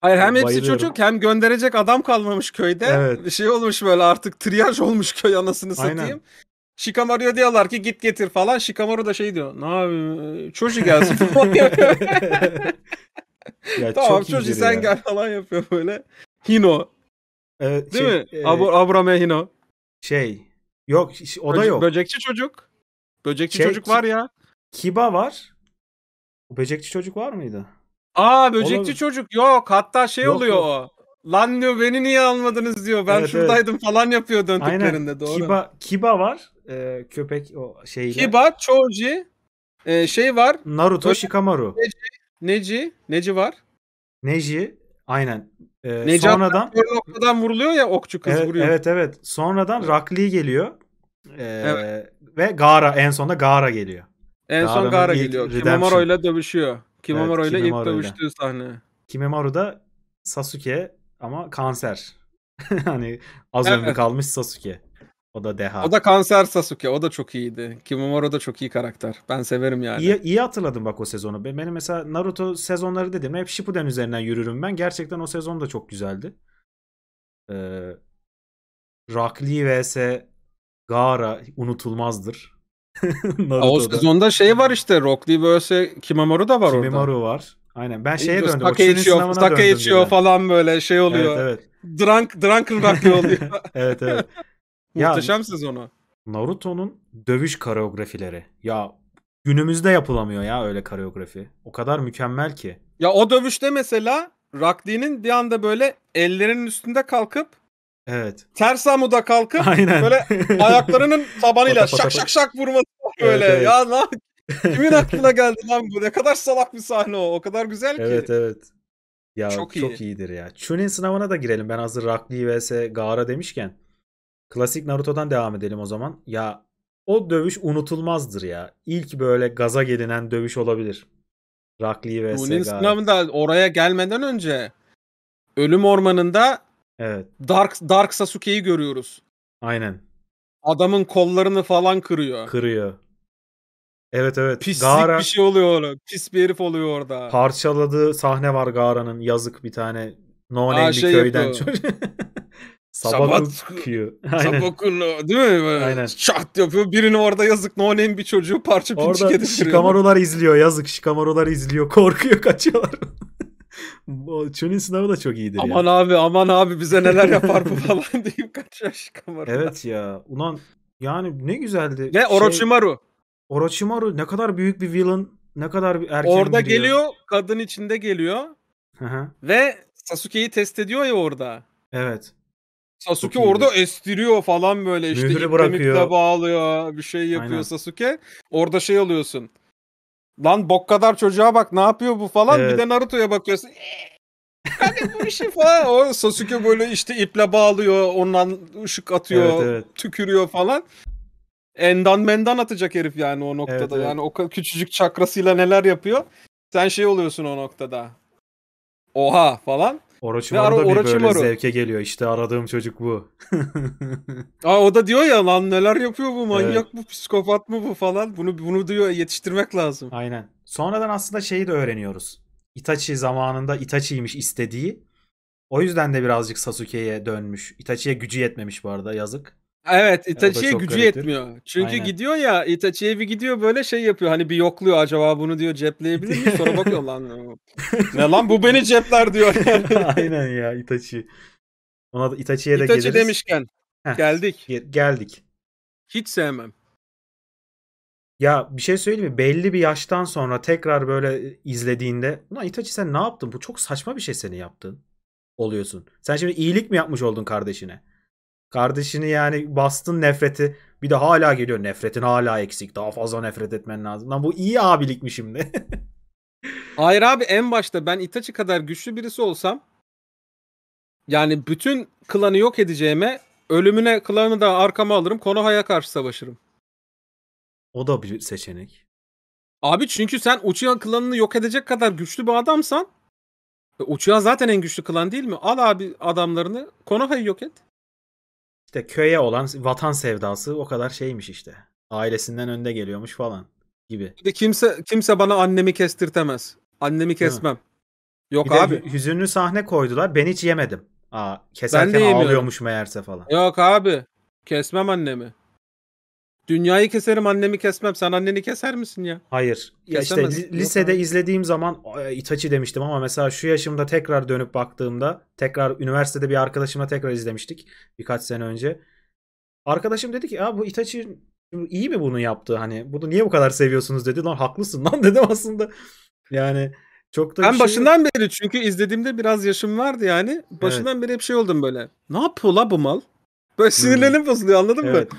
Hayır hem hepsi çocuk hem gönderecek adam kalmamış köyde. Evet. Bir şey olmuş böyle artık triyaj olmuş köy anasını satayım. Aynen. Shikamaru'ya diyorlar ki git getir falan. Shikamaru da şey diyor. Ne yapayım? Çocuğu gelsin (laughs) falan (laughs) ya tamam çocuğu sen ya. gel falan yapıyor böyle. Hino. Evet, Değil şey, mi? E... Ab Abrame Hino. Şey. Yok o da yok. Böcekçi çocuk. Böcekçi şey, çocuk var ya. Kiba var. Böcekçi çocuk var mıydı? Aa böcekçi Olabilir. çocuk yok. Hatta şey yok, oluyor yok. o. Lan diyor beni niye almadınız diyor. Ben evet, şuradaydım evet. falan yapıyor döndüklerinde Aynen. doğru. Kiba, Kiba var. Ee, köpek o şeyle. Kiba, Choji, e, şey var. Naruto, Ö- Shikamaru. Neji, Neji, Neji var. Neji aynen. Ee, Neji sonradan noktadan vuruluyor ya okçu kız evet, vuruyor. Evet evet. Sonradan Rakli geliyor. Ee, evet. ve Gara en sonunda Gara geliyor. En son Gara geliyor. Kimimaro ile dövüşüyor. Kimimaro ile evet, ilk dövüştüğü sahne. Kimimaro da Sasuke ama kanser. (laughs) hani az evet. ömrü kalmış Sasuke. O da deha. O da kanser Sasuke. O da çok iyiydi. Kimimaro da çok iyi karakter. Ben severim yani. İyi, iyi hatırladım bak o sezonu. Benim mesela Naruto sezonları dedim. Hep Shippuden üzerinden yürürüm ben. Gerçekten o sezon da çok güzeldi. Ee, Rock Lee vs. Gaara unutulmazdır. (laughs) o sezonda şey var işte Rock Lee vs. Kimimaro da var Kimimaro orada. Kimimaro var. Aynen ben e, şeye döndüm. Sake içiyor, sake içiyor yani. falan böyle şey oluyor. Evet, evet. Drunk, drunken rock (laughs) oluyor. evet evet. (laughs) ya, sezonu. Naruto'nun dövüş koreografileri. Ya günümüzde yapılamıyor ya öyle koreografi. O kadar mükemmel ki. Ya o dövüşte mesela Rakdi'nin bir anda böyle ellerinin üstünde kalkıp Evet. Ters amuda kalkıp (laughs) Aynen. böyle ayaklarının tabanıyla şak şak şak vurması böyle. Evet, evet. Ya lan (laughs) Kimin aklına geldi lan bu? Ne kadar salak bir sahne o. O kadar güzel ki. Evet evet. Ya çok, çok iyi. iyidir ya. Chunin sınavına da girelim. Ben hazır Rakli vs Gaara demişken. Klasik Naruto'dan devam edelim o zaman. Ya o dövüş unutulmazdır ya. İlk böyle gaza gelinen dövüş olabilir. Rakli vs Chunin Gaara. sınavında oraya gelmeden önce Ölüm Ormanı'nda evet. Dark, Dark Sasuke'yi görüyoruz. Aynen. Adamın kollarını falan kırıyor. Kırıyor. Evet evet. Pislik Gaara bir şey oluyor orada. Pis bir herif oluyor orada. parçaladığı sahne var Gaara'nın yazık bir tane no name'li şey köyden yapıyor. çocuk. Sabaku- Sabakuyu. değil mi? Böyle Aynen. Çat yapıyor. Birini orada yazık no name bir çocuğu parça pinçik Orada yetiştiriyor. şikamarolar izliyor yazık şikamarolar izliyor (laughs) korkuyor kaçıyorlar. Bu sınavı da çok iyidir ya. Aman abi aman abi bize neler yapar bu falan (laughs) deyip kaçıyor şikamarı. Evet ya. Ulan yani ne güzeldi. Ve Şey- Orochimaru ne kadar büyük bir villain, ne kadar bir erken Orada biriyor. geliyor, kadın içinde geliyor. Hı-hı. Ve Sasuke'yi test ediyor ya orada. Evet. Sasuke orada estiriyor falan böyle işte Mührü bırakıyor. bağlıyor bir şey yapıyor Aynen. Sasuke. Orada şey alıyorsun. Lan bok kadar çocuğa bak ne yapıyor bu falan. Evet. Bir de Naruto'ya bakıyorsun. Hadi bu işi falan. O Sasuke böyle işte iple bağlıyor. Ondan ışık atıyor. Evet, evet. Tükürüyor falan endan mendan atacak herif yani o noktada. Evet, evet. Yani o küçücük çakrasıyla neler yapıyor. Sen şey oluyorsun o noktada. Oha falan. Orochimaru da bir Orochimaru. böyle zevke geliyor. İşte aradığım çocuk bu. (laughs) Aa, o da diyor ya lan neler yapıyor bu manyak evet. bu psikopat mı bu falan. Bunu bunu diyor yetiştirmek lazım. Aynen. Sonradan aslında şeyi de öğreniyoruz. Itachi zamanında Itachi'ymiş istediği. O yüzden de birazcık Sasuke'ye dönmüş. Itachi'ye gücü yetmemiş bu arada yazık. Evet Itachi'ye gücü gariptir. yetmiyor. Çünkü Aynen. gidiyor ya Itachi'ye bir gidiyor böyle şey yapıyor. Hani bir yokluyor acaba bunu diyor cepleyebilir mi? Sonra bakıyor lan. ne lan bu beni cepler diyor. (laughs) Aynen ya Itachi. Ona da Itachi'ye de Itachi geliriz. demişken Heh, geldik. geldik. Hiç sevmem. Ya bir şey söyleyeyim mi? Belli bir yaştan sonra tekrar böyle e, izlediğinde ulan Itachi sen ne yaptın? Bu çok saçma bir şey seni yaptın. Oluyorsun. Sen şimdi iyilik mi yapmış oldun kardeşine? Kardeşini yani bastın nefreti. Bir de hala geliyor nefretin hala eksik. Daha fazla nefret etmen lazım. Lan bu iyi abilik mi şimdi? (laughs) Hayır abi en başta ben Itachi kadar güçlü birisi olsam yani bütün klanı yok edeceğime ölümüne klanı da arkama alırım Konoha'ya karşı savaşırım. O da bir seçenek. Abi çünkü sen Uchiha klanını yok edecek kadar güçlü bir adamsan e, Uchiha zaten en güçlü klan değil mi? Al abi adamlarını Konoha'yı yok et. İşte köye olan vatan sevdası o kadar şeymiş işte. Ailesinden önde geliyormuş falan gibi. Bir de kimse kimse bana annemi kestirtemez. Annemi kesmem. Yok bir abi. De hüzünlü sahne koydular. Ben hiç yemedim. Aa, keserken ağlıyormuş meğerse falan. Yok abi. Kesmem annemi. Dünyayı keserim annemi kesmem. Sen anneni keser misin ya? Hayır. Ya işte lisede Yok, izlediğim zaman e, Itachi demiştim ama mesela şu yaşımda tekrar dönüp baktığımda tekrar üniversitede bir arkadaşımla tekrar izlemiştik birkaç sene önce. Arkadaşım dedi ki ya bu Itachi iyi mi bunu yaptı hani bunu niye bu kadar seviyorsunuz dedi lan haklısın lan (laughs) dedim aslında. Yani çok da Ben şey... başından beri çünkü izlediğimde biraz yaşım vardı yani. Başından evet. beri hep şey oldum böyle. Ne yapıyor la bu mal? Böyle sinirlenip hmm. bozuluyor anladın evet. mı?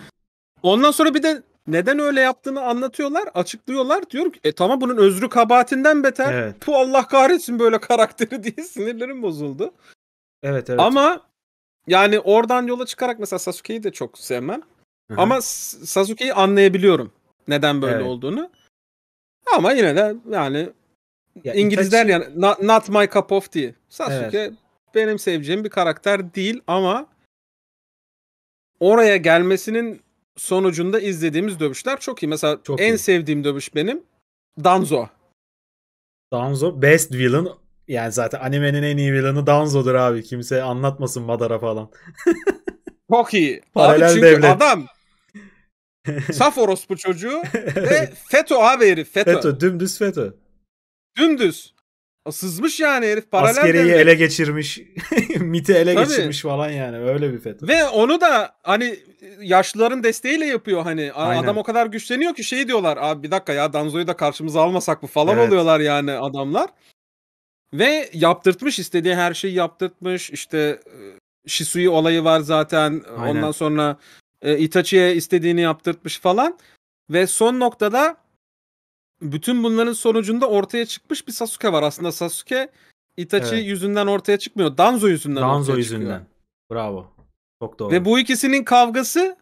Ondan sonra bir de neden öyle yaptığını anlatıyorlar, açıklıyorlar. Diyorum ki e tamam bunun özrü kabahatinden beter. Evet. Bu Allah kahretsin böyle karakteri (laughs) diye sinirlerim bozuldu. Evet evet. Ama yani oradan yola çıkarak mesela Sasuke'yi de çok sevmem. Hı-hı. Ama Sasuke'yi anlayabiliyorum neden böyle evet. olduğunu. Ama yine de yani ya İngilizler Itachi... yani not, not my cup of tea. Sasuke evet. benim seveceğim bir karakter değil ama oraya gelmesinin sonucunda izlediğimiz dövüşler çok iyi. Mesela çok en iyi. sevdiğim dövüş benim Danzo. Danzo best villain yani zaten animenin en iyi villainı Danzo'dur abi. Kimse anlatmasın Madara falan. (laughs) çok iyi. Paralel abi çünkü devlet. adam (laughs) saf orospu çocuğu ve FETÖ abi herif FETÖ. FETÖ dümdüz FETÖ. Dümdüz sızmış yani herif. Paralel Askeriyi ele geçirmiş. (laughs) MIT'i ele Tabii. geçirmiş falan yani. Öyle bir FETÖ. Ve onu da hani yaşlıların desteğiyle yapıyor hani. Aynen. Adam o kadar güçleniyor ki şey diyorlar. Abi bir dakika ya Danzo'yu da karşımıza almasak mı falan evet. oluyorlar yani adamlar. Ve yaptırtmış istediği her şeyi yaptırtmış. İşte e, Shisui olayı var zaten. Aynen. Ondan sonra e, Itachi'ye istediğini yaptırtmış falan. Ve son noktada bütün bunların sonucunda ortaya çıkmış bir Sasuke var. Aslında Sasuke Itachi evet. yüzünden ortaya çıkmıyor. Danzo yüzünden Danzo ortaya yüzünden. çıkıyor. Bravo. Çok doğru. Ve bu ikisinin kavgası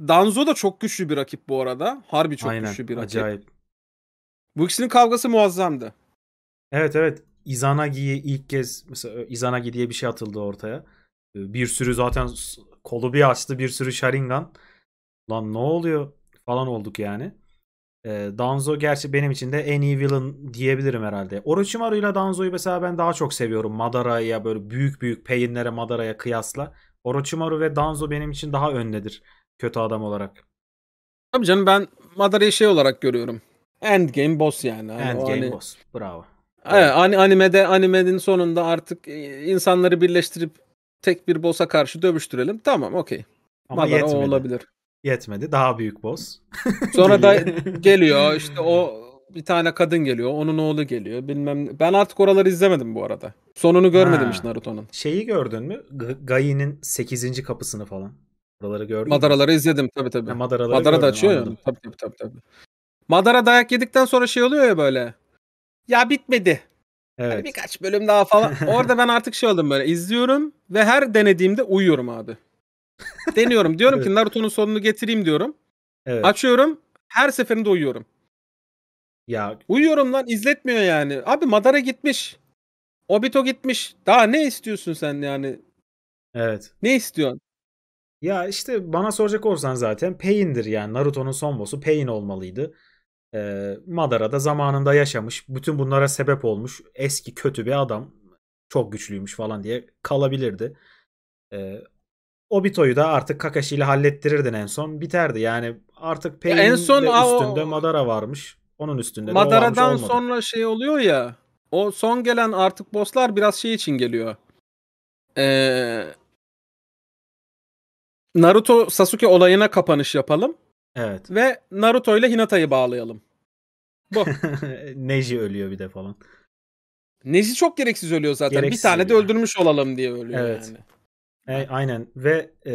Danzo da çok güçlü bir rakip bu arada. Harbi çok Aynen, güçlü bir rakip. Acayip. Bu ikisinin kavgası muazzamdı. Evet evet. Izanagi'yi ilk kez mesela Izanagi diye bir şey atıldı ortaya. Ee, bir sürü zaten kolu bir açtı bir sürü Sharingan. Lan ne oluyor falan olduk yani. Ee, Danzo gerçi benim için de en iyi villain diyebilirim herhalde. Orochimaru ile Danzo'yu mesela ben daha çok seviyorum. Madara'ya böyle büyük büyük peyinlere Madara'ya kıyasla. Orochimaru ve Danzo benim için daha öndedir kötü adam olarak. Tabii canım ben Madara'yı şey olarak görüyorum. Endgame boss yani. yani Endgame hani... boss. Bravo. Evet, evet. animede animenin sonunda artık e, insanları birleştirip tek bir boss'a karşı dövüştürelim. Tamam okey. Madara o olabilir. Yetmedi. Daha büyük boss. (laughs) Sonra da geliyor işte o bir tane kadın geliyor. Onun oğlu geliyor. Bilmem Ben artık oraları izlemedim bu arada. Sonunu görmedim işte Naruto'nun. Şeyi gördün mü? G- Gai'nin 8. kapısını falan. Oraları gördün Madaraları mü? izledim tabii tabii. Ha, madaraları Madara da açıyor anladım. ya. Tabii, tabii tabii tabii. Madara dayak yedikten sonra şey oluyor ya böyle. Ya bitmedi. Hani evet. Hani birkaç bölüm daha falan. (laughs) Orada ben artık şey oldum böyle izliyorum ve her denediğimde uyuyorum abi. (laughs) Deniyorum. Diyorum evet. ki Naruto'nun sonunu getireyim diyorum. Evet. Açıyorum. Her seferinde uyuyorum. Ya. Uyuyorum lan izletmiyor yani. Abi Madara gitmiş. Obito gitmiş. Daha ne istiyorsun sen yani? Evet. Ne istiyorsun? Ya işte bana soracak olursan zaten Pain'dir yani. Naruto'nun son boss'u Pain olmalıydı. Ee, Madara da zamanında yaşamış. Bütün bunlara sebep olmuş. Eski kötü bir adam. Çok güçlüymüş falan diye kalabilirdi. Ee, Obito'yu da artık Kakashi ile hallettirirdin en son. Biterdi yani artık Pain'in en son de üstünde o, Madara varmış. Onun üstünde Madara'dan varmış, sonra şey oluyor ya. O son gelen artık bosslar biraz şey için geliyor. Ee, Naruto Sasuke olayına kapanış yapalım. Evet. Ve Naruto ile Hinata'yı bağlayalım. Bu. (laughs) Neji ölüyor bir de falan. Neji çok gereksiz ölüyor zaten. Gereksiz bir tane de öldürmüş olalım diye ölüyor evet. yani. E, aynen ve e,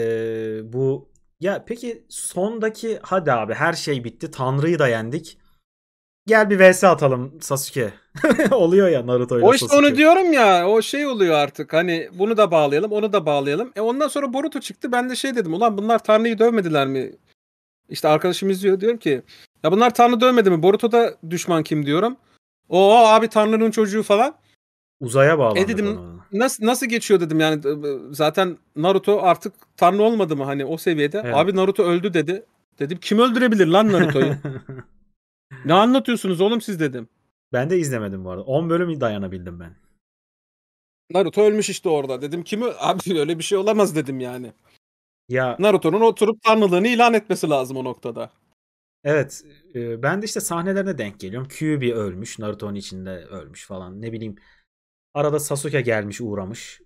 bu ya peki sondaki hadi abi her şey bitti Tanrı'yı da yendik. Gel bir vs atalım Sasuke. (laughs) oluyor ya Naruto ile O işte onu diyorum ya o şey oluyor artık hani bunu da bağlayalım onu da bağlayalım. E ondan sonra Boruto çıktı ben de şey dedim ulan bunlar Tanrı'yı dövmediler mi? İşte arkadaşım izliyor diyorum ki ya bunlar Tanrı dövmedi mi? Boruto da düşman kim diyorum. Oo abi Tanrı'nın çocuğu falan. Uzaya bağlandı. E dedim konu. nasıl nasıl geçiyor dedim yani zaten Naruto artık tanrı olmadı mı hani o seviyede. Evet. Abi Naruto öldü dedi. Dedim kim öldürebilir lan Naruto'yu? (laughs) ne anlatıyorsunuz oğlum siz dedim. Ben de izlemedim bu arada. 10 bölüm dayanabildim ben. Naruto ölmüş işte orada. Dedim kimi (laughs) abi öyle bir şey olamaz dedim yani. Ya Naruto'nun oturup tanrılığını ilan etmesi lazım o noktada. Evet. E, ben de işte sahnelerine denk geliyorum. Kyuubi ölmüş. Naruto'nun içinde ölmüş falan. Ne bileyim Arada Sasuke gelmiş uğramış.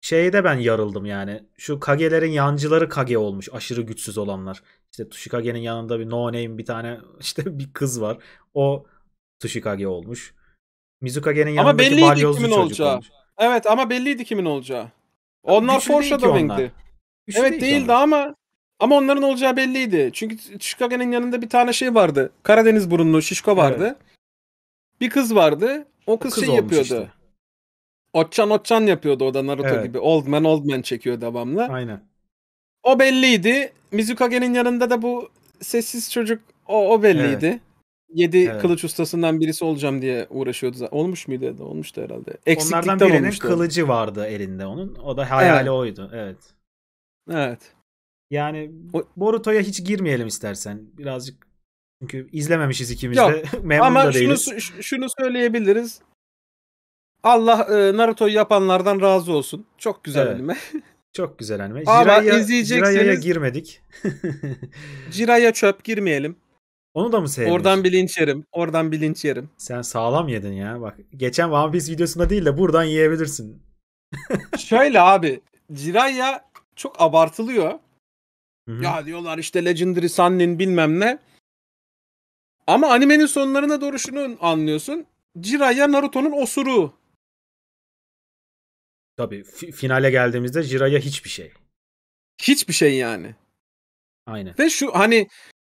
Şeyde ben yarıldım yani. Şu Kage'lerin yancıları Kage olmuş. Aşırı güçsüz olanlar. İşte Tushikage'nin yanında bir no name bir tane (laughs) işte bir kız var. O Tushikage olmuş. Mizukage'nin yanında bir belliydi balyozlu kimin çocuk olacağı. olmuş. Evet ama belliydi kimin olacağı. Onlar foreshadowing'di. Evet değildi onlar. ama ama onların olacağı belliydi. Çünkü Chicago'nun yanında bir tane şey vardı. Karadeniz burunlu şişko vardı. Evet. Bir kız vardı. O kız, o kız şey yapıyordu. Işte. Otçan Otçan yapıyordu o da Naruto evet. gibi. Old Man Old Man çekiyor devamlı. Aynen. O belliydi. Mizukage'nin yanında da bu sessiz çocuk o, o belliydi. Evet. 7 evet. kılıç ustasından birisi olacağım diye uğraşıyordu. Olmuş muydu ya da? Olmuştu herhalde. Eksiklikten Onlardan birinin olmuştu. kılıcı vardı elinde onun. O da hayali evet. oydu. Evet. Evet. Yani o... Boruto'ya hiç girmeyelim istersen. Birazcık çünkü izlememişiz ikimiz Yok, de. (laughs) Memnun ama da değiliz. Şunu, şunu söyleyebiliriz. Allah e, Naruto'yu yapanlardan razı olsun. Çok güzel evet. anime. (laughs) Çok güzel anime. Jiraiya, izleyecekseniz... Jiraiya girmedik. (laughs) (laughs) Jiraiya çöp girmeyelim. Onu da mı sevmiyorsun? Oradan bilinç yerim. Oradan bilinç yerim. Sen sağlam yedin ya. Bak geçen One Piece videosunda değil de buradan yiyebilirsin. Şöyle abi. Jiraiya çok abartılıyor. Hı-hı. Ya diyorlar işte Legendary Sun'nin bilmem ne. Ama animenin sonlarına doğru şunu anlıyorsun. Jiraiya Naruto'nun osuru. Tabii finale geldiğimizde Jiraya hiçbir şey. Hiçbir şey yani. Aynen. Ve şu hani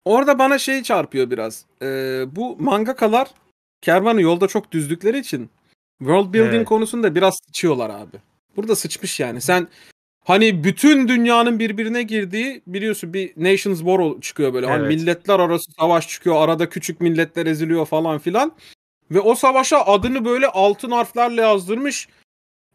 orada bana şey çarpıyor biraz. Ee, bu mangakalar kervanı yolda çok düzdükleri için world building evet. konusunda biraz sıçıyorlar abi. Burada sıçmış yani. Sen hani bütün dünyanın birbirine girdiği biliyorsun bir Nations War çıkıyor böyle. Hani evet. Hani milletler arası savaş çıkıyor. Arada küçük milletler eziliyor falan filan. Ve o savaşa adını böyle altın harflerle yazdırmış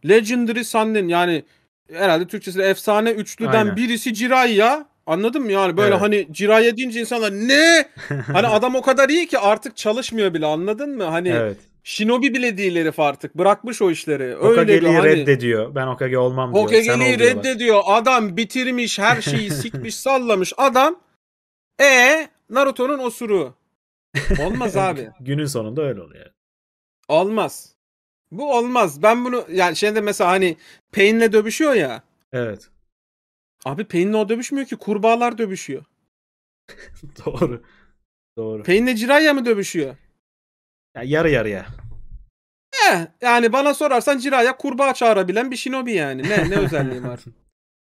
Legendary Sandin yani herhalde Türkçesi efsane üçlüden Aynen. birisi Jiraiya. Anladın mı yani böyle evet. hani Jiraiya deyince insanlar ne? (laughs) hani adam o kadar iyi ki artık çalışmıyor bile anladın mı? Hani evet. Shinobi bile değil herif artık. Bırakmış o işleri. Okageli'yi hani... reddediyor. Ben Okage olmam diyor. Okageli'yi reddediyor. Adam bitirmiş her şeyi (laughs) sikmiş sallamış. Adam e Naruto'nun osuru. Olmaz (laughs) abi. Günün sonunda öyle oluyor. Olmaz. Bu olmaz. Ben bunu yani şeyde mesela hani Payne'le dövüşüyor ya. Evet. Abi Payne'le o dövüşmüyor ki kurbağalar dövüşüyor. (laughs) Doğru. Doğru. Payne'le Jiraiya mı dövüşüyor? Ya yarı yarıya. Eh, yani bana sorarsan Jiraiya kurbağa çağırabilen bir shinobi yani. Ne ne özelliği var? (laughs)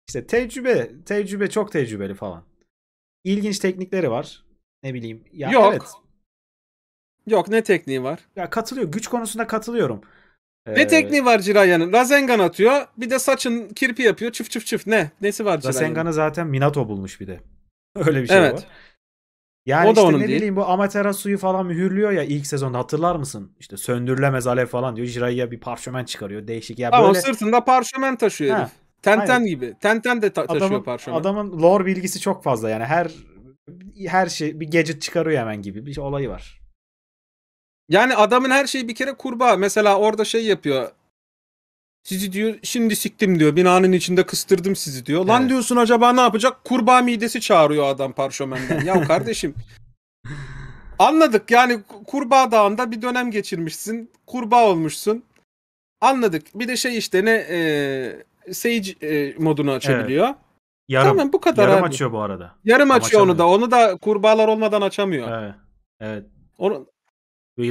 İşte tecrübe, tecrübe çok tecrübeli falan. İlginç teknikleri var. Ne bileyim. Ya Yok. Evet. Yok ne tekniği var? Ya katılıyor. Güç konusunda katılıyorum. Ne ee, tekniği var Jiraiyan'ın? Rasengan atıyor. Bir de saçın kirpi yapıyor. Çıf çıf çıf. Ne? Nesi var Jiraiyan'ın? Rasengan'ı zaten Minato bulmuş bir de. (laughs) Öyle bir şey evet. var. Yani o işte da işte ne değil. bileyim bu Amaterasu'yu falan mühürlüyor ya ilk sezonda hatırlar mısın? İşte söndürülemez alev falan diyor. Jiraiya bir parşömen çıkarıyor. Değişik ya Ama böyle. sırtında parşömen taşıyor ha. herif. Tenten Aynen. gibi. Tenten de ta- adamın, taşıyor parşömen. Adamın lore bilgisi çok fazla yani her her şey bir gadget çıkarıyor hemen gibi bir şey olayı var. Yani adamın her şeyi bir kere kurbağa. Mesela orada şey yapıyor. Sizi diyor şimdi siktim diyor. Binanın içinde kıstırdım sizi diyor. Lan Evet. diyorsun acaba ne yapacak? Kurbağa midesi çağırıyor adam parşömenden. ya (laughs) kardeşim. Anladık yani kurbağa dağında bir dönem geçirmişsin. Kurbağa olmuşsun. Anladık. Bir de şey işte ne e, Sage e, modunu açabiliyor. Yarım. Tamam bu kadar yarım abi. açıyor bu arada. Yarım Ama açıyor onu da. Onu da kurbağalar olmadan açamıyor. Evet. Evet. Onu,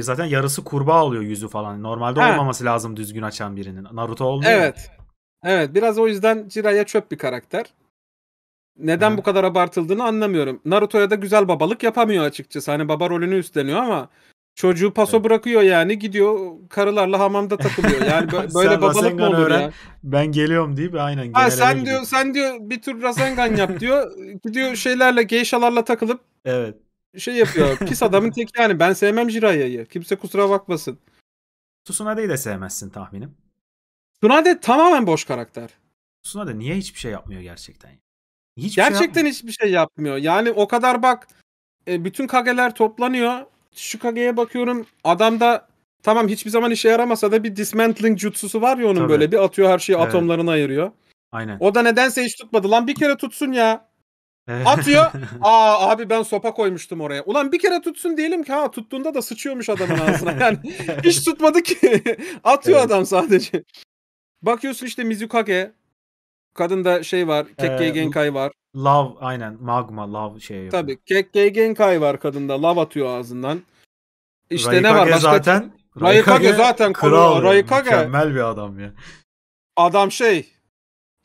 Zaten yarısı kurbağa oluyor yüzü falan. Normalde He. olmaması lazım düzgün açan birinin. Naruto olmuyor. Evet. Evet biraz o yüzden Jiraiya çöp bir karakter. Neden Hı. bu kadar abartıldığını anlamıyorum. Naruto'ya da güzel babalık yapamıyor açıkçası. Hani baba rolünü üstleniyor ama çocuğu paso evet. bırakıyor yani gidiyor karılarla hamamda takılıyor. Yani (laughs) böyle sen babalık mı olur öğren, ya? Ben geliyorum deyip aynen ha, sen gidiyor. diyor sen diyor bir tur Rasengan yap diyor. (laughs) Gidiyor şeylerle geyşalarla takılıp Evet şey yapıyor. Pis adamın (laughs) tek yani. Ben sevmem Jiraya'yı. Kimse kusura bakmasın. Tsunade'yi de sevmezsin tahminim. Tsunade tamamen boş karakter. Tsunade niye hiçbir şey yapmıyor gerçekten? Hiç. Şey gerçekten şey hiçbir şey yapmıyor. Yani o kadar bak e, bütün kageler toplanıyor. Şu kageye bakıyorum. adam da tamam hiçbir zaman işe yaramasa da bir dismantling jutsusu var ya onun Tabii. böyle bir atıyor her şeyi evet. atomlarına ayırıyor. Aynen. O da nedense hiç tutmadı. Lan bir kere tutsun ya. (laughs) Atıyor. Aa abi ben sopa koymuştum oraya. Ulan bir kere tutsun diyelim ki ha tuttuğunda da sıçıyormuş adamın ağzına. (laughs) Yani hiç tutmadı ki. (laughs) Atıyor evet. adam sadece. Bakıyorsun işte Mizukage. Kadında şey var. Ee, Kekkei ee, Genkai var. Love aynen. Magma love şey. Yapıyor. Tabii. Kekkei Genkai var kadında. Love atıyor ağzından. İşte Raikage ne var başka? zaten Raikage, Raikage zaten kral. Raikage mükemmel bir adam ya. Adam şey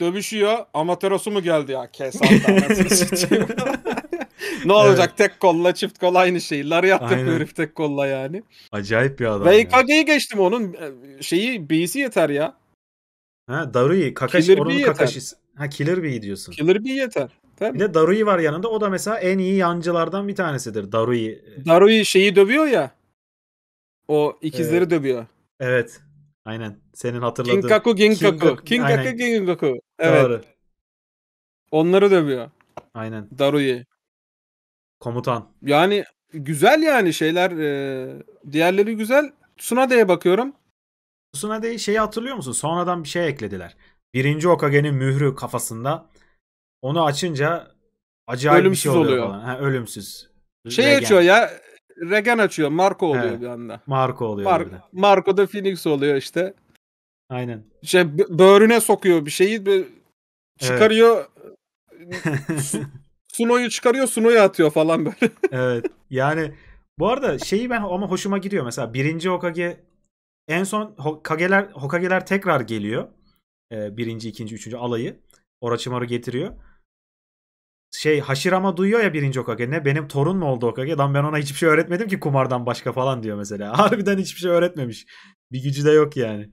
dövüşüyor. Amaterasu mu geldi ya? Kes şey (laughs) ne olacak evet. tek kolla çift kol aynı şey. Lariyat yapıyor herif tek kolla yani. Acayip bir adam. Ve ya. geçtim onun e, şeyi B'si yeter ya. Ha Darui Kakashi Killer onun Kakashi. Ha Killer Bee diyorsun. Killer Bee yeter. Tabii. Bir de Darui var yanında. O da mesela en iyi yancılardan bir tanesidir. Darui. Darui şeyi dövüyor ya. O ikizleri evet. dövüyor. Evet. Aynen. Senin hatırladığın. Ginkaku Ginkaku. Ginkaku Ginkaku. Evet. Doğru. Onları dövüyor. Aynen. Daru'yu. Komutan. Yani güzel yani şeyler. E, diğerleri güzel. Tsunade'ye bakıyorum. Tsunade'yi şeyi hatırlıyor musun? Sonradan bir şey eklediler. Birinci Okage'nin mührü kafasında. Onu açınca acayip ölümsüz bir şey oluyor, oluyor. falan. Ha, ölümsüz. Şey Regen. açıyor ya Regen açıyor. Marco oluyor evet. bir anda. Marco oluyor. Mar- Marco da Phoenix oluyor işte. Aynen. Şey, böğrüne sokuyor bir şeyi. Çıkarıyor. Evet. (laughs) Suno'yu çıkarıyor Suno'yu atıyor falan böyle. (laughs) evet. Yani bu arada şeyi ben ama hoşuma gidiyor. Mesela birinci Hokage en son Hokage'ler Hokage'ler tekrar geliyor. Ee, birinci, ikinci, üçüncü alayı. Orochimaru getiriyor şey Hashirama duyuyor ya birinci Okage ne benim torun mu oldu Okage lan ben ona hiçbir şey öğretmedim ki kumardan başka falan diyor mesela. (laughs) Harbiden hiçbir şey öğretmemiş. Bir gücü de yok yani.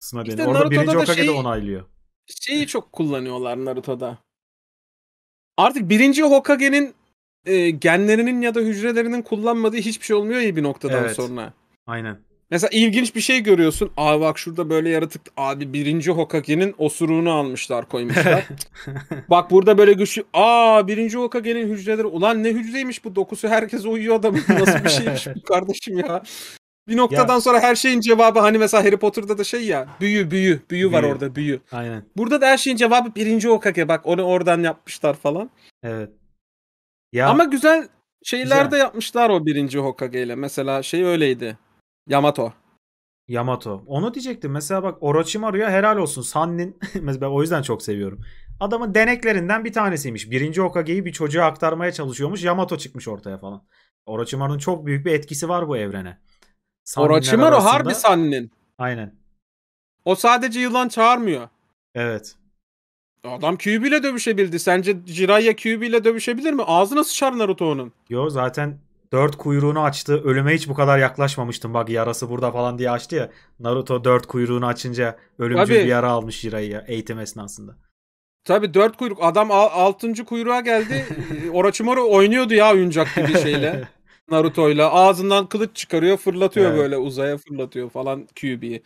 Suna işte Orada birinci Okage şeyi, de şey- onaylıyor. Şeyi çok kullanıyorlar Naruto'da. Artık birinci Hokage'nin e, genlerinin ya da hücrelerinin kullanmadığı hiçbir şey olmuyor ya bir noktadan evet. sonra. Aynen. Mesela ilginç bir şey görüyorsun. Aa bak şurada böyle yaratık. Abi birinci Hokage'nin osuruğunu almışlar koymuşlar. (laughs) bak burada böyle güçlü. Aa birinci Hokage'nin hücreleri. Ulan ne hücreymiş bu dokusu. Herkes uyuyor adamın. Nasıl bir şeymiş bu kardeşim ya. Bir noktadan ya. sonra her şeyin cevabı hani mesela Harry Potter'da da şey ya büyü büyü büyü, büyü. var orada büyü. Aynen. Burada da her şeyin cevabı birinci Hokage bak onu oradan yapmışlar falan. Evet. Ya. Ama güzel şeyler güzel. de yapmışlar o birinci Hokage ile. Mesela şey öyleydi. Yamato. Yamato. Onu diyecektim. Mesela bak Orochimaru'ya helal olsun. Sanin. (laughs) mesela ben o yüzden çok seviyorum. Adamın deneklerinden bir tanesiymiş. Birinci Okage'yi bir çocuğa aktarmaya çalışıyormuş. Yamato çıkmış ortaya falan. Orochimaru'nun çok büyük bir etkisi var bu evrene. Sanninler Orochimaru arasında... harbi Sanin. Aynen. O sadece yılan çağırmıyor. Evet. Adam Kyuubi ile dövüşebildi. Sence Jiraiya Kyuubi ile dövüşebilir mi? Ağzı nasıl Naruto Naruto'nun? Yo zaten Dört kuyruğunu açtı. Ölüme hiç bu kadar yaklaşmamıştım. Bak yarası burada falan diye açtı ya. Naruto dört kuyruğunu açınca ölümcül Abi, bir yara almış Jiraiya eğitim esnasında. Tabii dört kuyruk. Adam altıncı kuyruğa geldi. (laughs) Orochimaru oynuyordu ya oyuncak gibi şeyle. (laughs) Naruto'yla. Ağzından kılıç çıkarıyor fırlatıyor evet. böyle uzaya fırlatıyor falan QB'yi.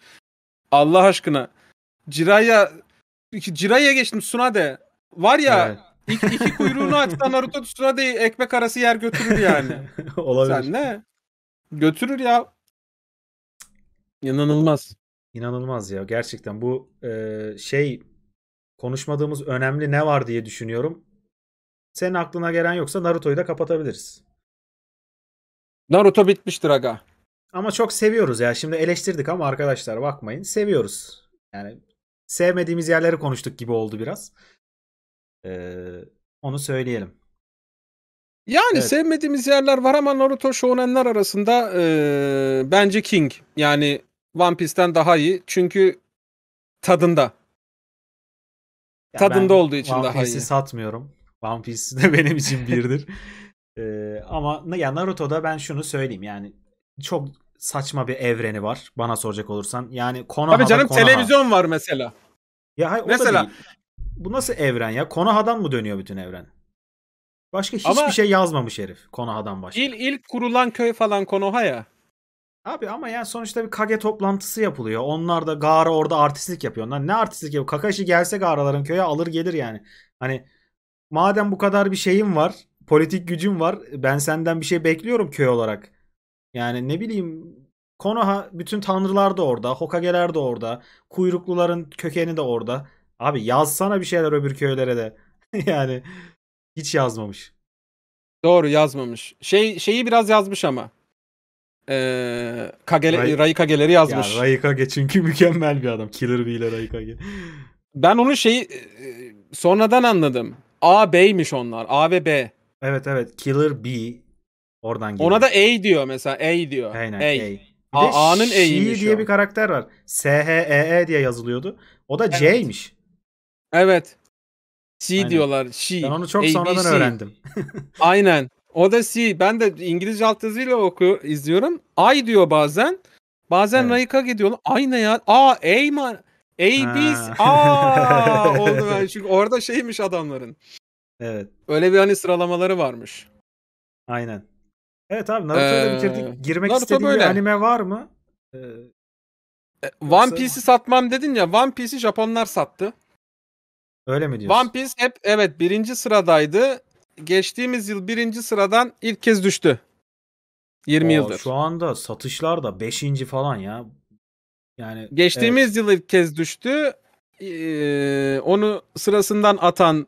Allah aşkına. Jiraiya Jiraiya geçtim Sunade. Var ya evet. İki, iki kuyruğunu açsa Naruto Tsunade ekmek arası yer götürür yani. (laughs) Olabilir. Sen ne? Götürür ya. İnanılmaz. İnanılmaz ya gerçekten bu e, şey konuşmadığımız önemli ne var diye düşünüyorum. Senin aklına gelen yoksa Naruto'yu da kapatabiliriz. Naruto bitmiştir aga. Ama çok seviyoruz ya. Şimdi eleştirdik ama arkadaşlar bakmayın seviyoruz. Yani sevmediğimiz yerleri konuştuk gibi oldu biraz. Ee, onu söyleyelim. Yani evet. sevmediğimiz yerler var ama Naruto Shonen'ler arasında e, bence King. Yani One Piece'ten daha iyi. Çünkü tadında. Ya tadında olduğu için One daha iyi. One Piece'i satmıyorum. One Piece de (laughs) benim için birdir. (laughs) ee, ama ya Naruto'da ben şunu söyleyeyim yani çok saçma bir evreni var bana soracak olursan. Yani Konoha'da Tabii canım Konoha. televizyon var mesela. Ya hayır, mesela bu nasıl evren ya? Konoha'dan mı dönüyor bütün evren? Başka hiçbir ama şey yazmamış herif Konoha'dan başka. İl, ilk kurulan köy falan Konoha ya. Abi ama yani sonuçta bir kage toplantısı yapılıyor. Onlar da Gara orada artistlik yapıyor. Onlar ne artistlik yapıyor? Kakashi gelse Gara'ların köye alır gelir yani. Hani madem bu kadar bir şeyim var, politik gücüm var. Ben senden bir şey bekliyorum köy olarak. Yani ne bileyim Konoha bütün tanrılar da orada, Hokage'ler de orada, kuyrukluların kökeni de orada. Abi yazsana bir şeyler öbür köylere de. (laughs) yani hiç yazmamış. Doğru yazmamış. Şey şeyi biraz yazmış ama. Ee, Kagele, Ray, Rayikageleri yazmış. Ya Rayikage çünkü (laughs) mükemmel bir adam. Killer Bee ile Rayikage. ben onun şeyi e, sonradan anladım. A B'ymiş onlar. A ve B. Evet evet. Killer B oradan geliyor. Ona da A diyor mesela. A diyor. Aynen A. A. A. A'nın E'ymiş. diye o. bir karakter var. S H E E diye yazılıyordu. O da evet. C'ymiş. Evet. C Aynen. diyorlar. She. Ben onu çok ABC. sonradan öğrendim. (laughs) Aynen. O da C. Ben de İngilizce alt yazıyla oku izliyorum. I diyor bazen. Bazen evet. Rayka gidiyorlar. Ay ne ya? Aa A mı? A, B, A (laughs) oldu ben. Çünkü orada şeymiş adamların. Evet. Öyle bir hani sıralamaları varmış. Aynen. Evet abi Naruto'yu ee, bitirdik. Girmek Naruto istediğin böyle. bir anime var mı? Ee, e, One Piece'i satmam dedin ya. One Piece'i Japonlar sattı. Öyle mi diyorsun? One Piece hep evet birinci sıradaydı. Geçtiğimiz yıl birinci sıradan ilk kez düştü. 20 Oo, yıldır. Şu anda satışlar da 5. falan ya. Yani geçtiğimiz evet. yıl ilk kez düştü. Ee, onu sırasından atan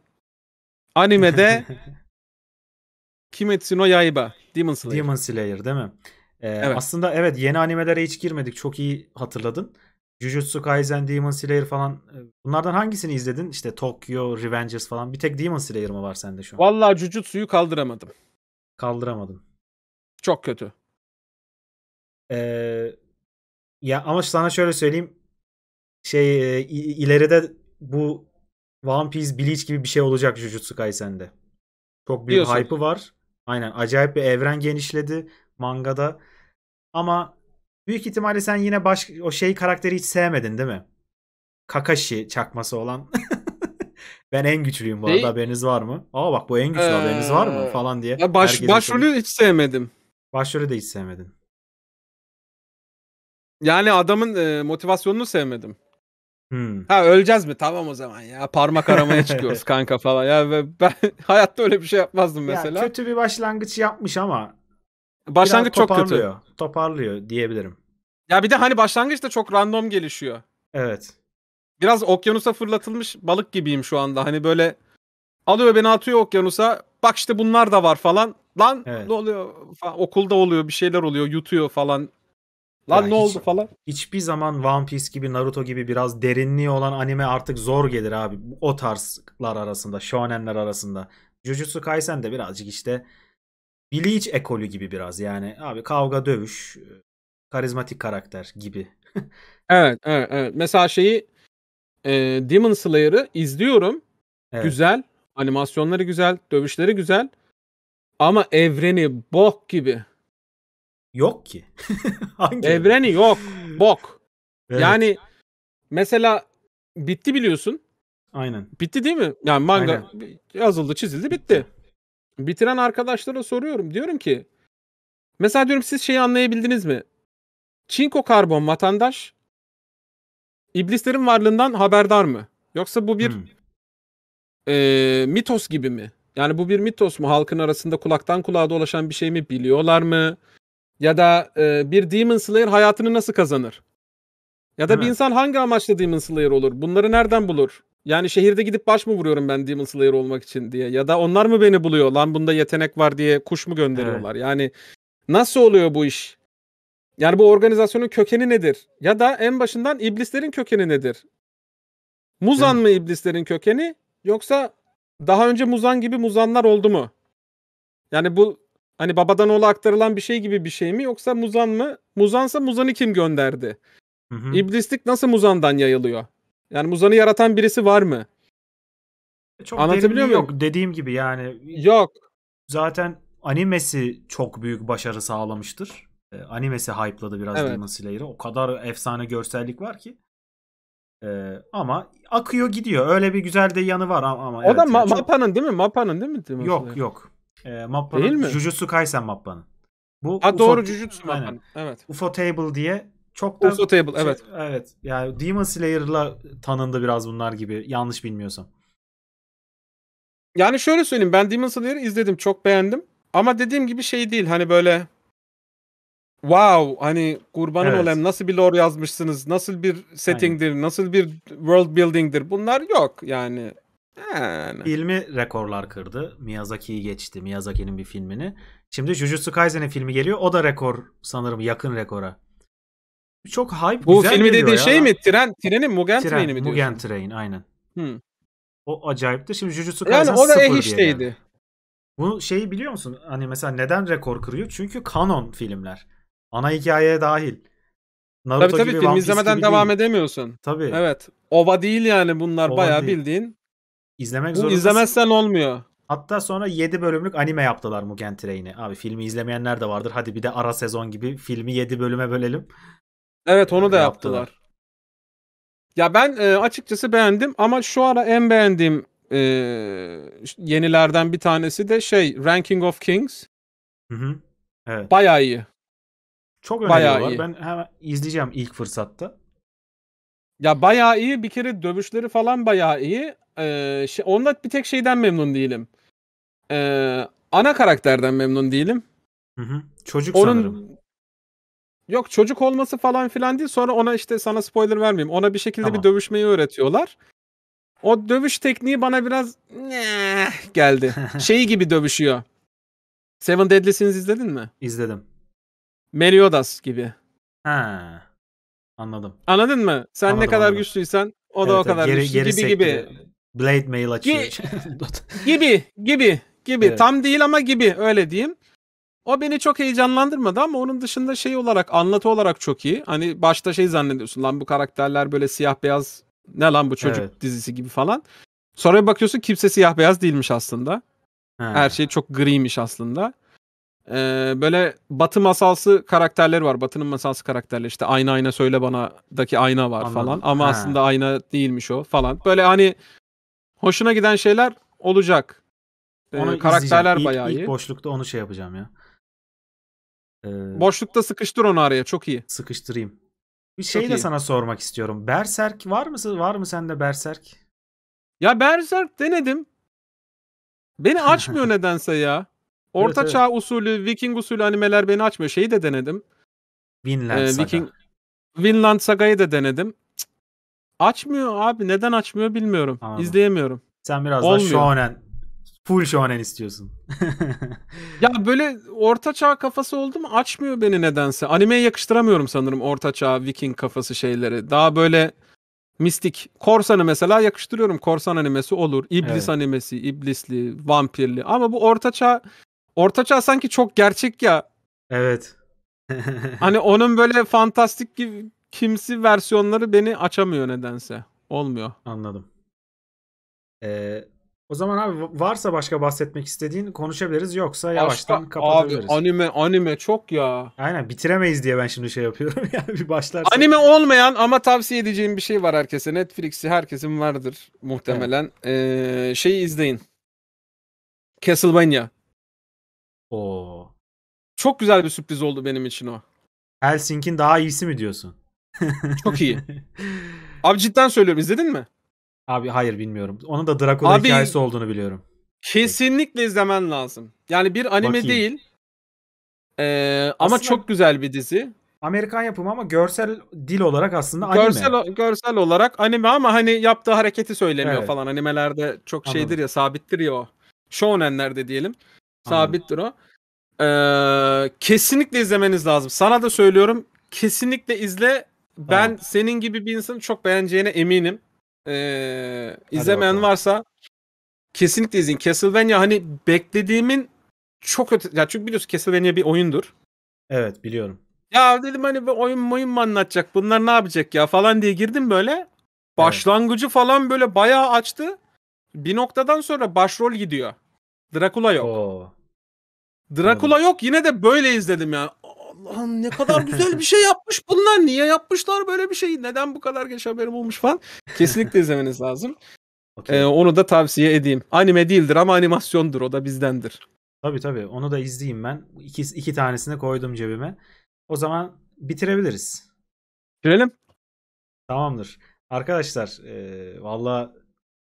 animede (laughs) Kimetsu no Yaiba, Demon Slayer. Demon Slayer değil mi? Ee, evet. Aslında evet yeni animelere hiç girmedik. Çok iyi hatırladın. Jujutsu Kaisen, Demon Slayer falan. E, bunlardan hangisini izledin? İşte Tokyo, Revengers falan. Bir tek Demon Slayer mı var sende şu an? Vallahi Jujutsu'yu kaldıramadım. Kaldıramadım. Çok kötü. Ee, ya ama sana şöyle söyleyeyim. Şey e, ileride bu One Piece, Bleach gibi bir şey olacak Jujutsu Kaisen'de. Çok büyük Diyorsun. hype'ı var. Aynen acayip bir evren genişledi mangada. Ama Büyük ihtimalle sen yine baş, o şey karakteri hiç sevmedin değil mi? Kakashi çakması olan. (laughs) ben en güçlüyüm bu arada şey- haberiniz var mı? Aa bak bu en güçlü ee, haberiniz var mı? Falan diye. Ya baş, başrolü hiç sevmedim. Başrolü de hiç sevmedin. Yani adamın e, motivasyonunu sevmedim. Hmm. Ha öleceğiz mi? Tamam o zaman ya. Parmak aramaya (laughs) çıkıyoruz kanka falan. Ya ben (laughs) hayatta öyle bir şey yapmazdım mesela. Ya, kötü bir başlangıç yapmış ama Başlangıç çok kötü. Toparlıyor diyebilirim. Ya bir de hani başlangıç da çok random gelişiyor. Evet. Biraz okyanusa fırlatılmış balık gibiyim şu anda. Hani böyle alıyor beni atıyor okyanusa. Bak işte bunlar da var falan. Lan evet. ne oluyor? Falan. Okulda oluyor bir şeyler oluyor. Yutuyor falan. Lan ya ne hiç, oldu falan. Hiçbir zaman One Piece gibi Naruto gibi biraz derinliği olan anime artık zor gelir abi. O tarzlar arasında. Shonenler arasında. Jujutsu Kaisen de birazcık işte Bleach ekolü gibi biraz yani. Abi kavga dövüş e, karizmatik karakter gibi. (laughs) evet, evet, evet. Mesela şeyi e, Demon Slayer'ı izliyorum. Evet. Güzel. Animasyonları güzel. Dövüşleri güzel. Ama evreni bok gibi. Yok ki. (laughs) Hangi evreni yok. Bok. Evet. Yani mesela bitti biliyorsun. Aynen. Bitti değil mi? Yani manga Aynen. yazıldı, çizildi, bitti. Bitiren arkadaşlara soruyorum. Diyorum ki mesela diyorum siz şeyi anlayabildiniz mi? Çinko karbon vatandaş iblislerin varlığından haberdar mı? Yoksa bu bir e, mitos gibi mi? Yani bu bir mitos mu? Halkın arasında kulaktan kulağa dolaşan bir şey mi? Biliyorlar mı? Ya da e, bir Demon Slayer hayatını nasıl kazanır? Ya da Değil bir insan hangi amaçla Demon Slayer olur? Bunları nereden bulur? Yani şehirde gidip baş mı vuruyorum ben Demon Slayer olmak için diye. Ya da onlar mı beni buluyor lan bunda yetenek var diye kuş mu gönderiyorlar? Evet. Yani nasıl oluyor bu iş? Yani bu organizasyonun kökeni nedir? Ya da en başından iblislerin kökeni nedir? Muzan Hı. mı iblislerin kökeni yoksa daha önce Muzan gibi Muzanlar oldu mu? Yani bu hani babadan oğula aktarılan bir şey gibi bir şey mi yoksa Muzan mı? Muzansa Muzan'ı kim gönderdi? Hı hı. İblislik nasıl Muzan'dan yayılıyor? Yani Muzan'ı yaratan birisi var mı? Çok Anlatabiliyor muyum? Yok dediğim gibi yani. Yok. Zaten animesi çok büyük başarı sağlamıştır. E, animesi hype'ladı biraz evet. Demon Slayer'ı. O kadar efsane görsellik var ki. E, ama akıyor gidiyor. Öyle bir güzel de yanı var ama. ama o evet, da ma- çok... Mappa'nın değil mi? Mappa'nın değil mi? Demon yok Slayer? yok. E, Mappa'nın. Değil mi? Jujutsu Kaisen Mappa'nın. Bu ha, UFO... doğru Jujutsu Mappa'nın. Evet. UFO Table diye çok da... Also table, şey, evet. Şey, evet. Yani Demon Slayer'la tanındı biraz bunlar gibi. Yanlış bilmiyorsam. Yani şöyle söyleyeyim. Ben Demon Slayer'ı izledim. Çok beğendim. Ama dediğim gibi şey değil. Hani böyle wow hani kurbanın evet. olayım nasıl bir lore yazmışsınız nasıl bir settingdir Aynen. nasıl bir world building'dir bunlar yok yani. yani. Filmi rekorlar kırdı. Miyazaki'yi geçti. Miyazaki'nin bir filmini. Şimdi Jujutsu Kaisen'in filmi geliyor. O da rekor sanırım yakın rekora çok hype Bu güzel filmi dediğin ya. şey mi? Tren, Trenin Mugen Tren, Train'i mi diyorsun? Mugen Train aynen. Hmm. O acayipti. Şimdi Jujutsu Kaisen yani o da eh işteydi. Bu şeyi biliyor musun? Hani mesela neden rekor kırıyor? Çünkü kanon filmler. Ana hikayeye dahil. Naruto tabii tabii gibi, film izlemeden devam değil. edemiyorsun. Tabii. Evet. Ova değil yani bunlar Ova bayağı değil. bildiğin. İzlemek zorundasın. İzlemezsen olmuyor. Hatta sonra 7 bölümlük anime yaptılar Mugen Train'i. Abi filmi izlemeyenler de vardır. Hadi bir de ara sezon gibi filmi 7 bölüme bölelim. Evet onu da yaptılar. yaptılar. Ya ben e, açıkçası beğendim ama şu ara en beğendiğim e, yenilerden bir tanesi de şey Ranking of Kings. Hı hı. Evet. Bayağı iyi. Çok öneriyorlar. Ben hemen izleyeceğim ilk fırsatta. Ya bayağı iyi. Bir kere dövüşleri falan bayağı iyi. Ee, şey, onda bir tek şeyden memnun değilim. Ee, ana karakterden memnun değilim. Hı hı. Çocuk Onun, sanırım. Yok çocuk olması falan filan değil. Sonra ona işte sana spoiler vermeyeyim. Ona bir şekilde tamam. bir dövüşmeyi öğretiyorlar. O dövüş tekniği bana biraz geldi. (laughs) Şeyi gibi dövüşüyor. Seven Deadly Sins izledin mi? İzledim. Meliodas gibi. Ha. Anladım. Anladın mı? Sen anladım, ne kadar anladım. güçlüysen o evet, da o kadar geri, güçlü geri gibi sekti. gibi. Blade mail açıyor. Gi- (laughs) gibi gibi gibi. Evet. Tam değil ama gibi öyle diyeyim. O beni çok heyecanlandırmadı ama onun dışında şey olarak anlatı olarak çok iyi. Hani başta şey zannediyorsun lan bu karakterler böyle siyah beyaz ne lan bu çocuk evet. dizisi gibi falan. Sonra bir bakıyorsun kimse siyah beyaz değilmiş aslında. He. Her şey çok griymiş aslında. Ee, böyle batı masalsı karakterler var. Batının masalsı karakterleri işte ayna ayna söyle bana'daki ayna var Anladım. falan. Ama He. aslında ayna değilmiş o falan. Böyle hani hoşuna giden şeyler olacak. Ee, onu karakterler izleyeceğim. bayağı iyi. İlk boşlukta onu şey yapacağım ya. Ee, Boşlukta sıkıştır onu araya çok iyi. Sıkıştırayım. Bir şey de sana sormak istiyorum. Berserk var mı? Var mı sende Berserk? Ya Berserk denedim. Beni (laughs) açmıyor nedense ya. Orta evet, çağ evet. usulü, Viking usulü animeler beni açmıyor. Şeyi de denedim. Vinland ee, Saga. Viking Vinland Saga'yı da denedim. Cık. Açmıyor abi. Neden açmıyor bilmiyorum. Anladım. İzleyemiyorum. Sen biraz Olmuyor. da shonen Full shonen istiyorsun. (laughs) ya böyle orta çağ kafası oldu mu açmıyor beni nedense. Animeye yakıştıramıyorum sanırım orta çağ viking kafası şeyleri. Daha böyle mistik. Korsan'ı mesela yakıştırıyorum. Korsan animesi olur. İblis evet. animesi, iblisli, vampirli. Ama bu orta çağ orta çağ sanki çok gerçek ya. Evet. (laughs) hani onun böyle fantastik gibi kimsi versiyonları beni açamıyor nedense. Olmuyor. Anladım. Ee, o zaman abi varsa başka bahsetmek istediğin konuşabiliriz yoksa başka, yavaştan kapatabiliriz. Abi anime anime çok ya. Aynen bitiremeyiz diye ben şimdi şey yapıyorum (laughs) yani bir başlar. Anime olmayan ama tavsiye edeceğim bir şey var herkese. Netflix'i herkesin vardır muhtemelen. Evet. Ee, şeyi izleyin. Castlevania. Oo. Çok güzel bir sürpriz oldu benim için o. Helsink'in daha iyisi mi diyorsun? çok iyi. (laughs) Abi cidden söylüyorum izledin mi? Abi hayır bilmiyorum. Onun da Dracula Abi, hikayesi olduğunu biliyorum. Kesinlikle izlemen lazım. Yani bir anime Bakayım. değil. Ee, ama çok güzel bir dizi. Amerikan yapımı ama görsel dil olarak aslında anime. Görsel görsel olarak anime ama hani yaptığı hareketi söylemiyor Evet. falan. Animelerde çok Anladım. şeydir ya, sabittir ya o. Shonenlerde diyelim. Sabittir o. Ee, kesinlikle izlemeniz lazım. Sana da söylüyorum. Kesinlikle izle. Ben Tamam. senin gibi bir insanı çok beğeneceğine eminim. Ee, izlemeyen varsa kesinlikle izin. Castlevania hani beklediğimin çok öte. Ya çünkü biliyorsun Castlevania bir oyundur. Evet biliyorum. Ya dedim hani bir oyun oyun mu anlatacak? Bunlar ne yapacak ya falan diye girdim böyle. Başlangıcı evet. falan böyle bayağı açtı. Bir noktadan sonra başrol gidiyor. Drakula yok. Oo. Drakula evet. yok yine de böyle izledim ya. Allah'ım ne kadar güzel bir şey yapmış bunlar. Niye yapmışlar böyle bir şeyi? Neden bu kadar geç haberim olmuş falan. Kesinlikle izlemeniz lazım. Okay. Ee, onu da tavsiye edeyim. Anime değildir ama animasyondur. O da bizdendir. Tabii tabii. Onu da izleyeyim ben. İki, iki tanesini koydum cebime. O zaman bitirebiliriz. Bitirelim. Tamamdır. Arkadaşlar e, valla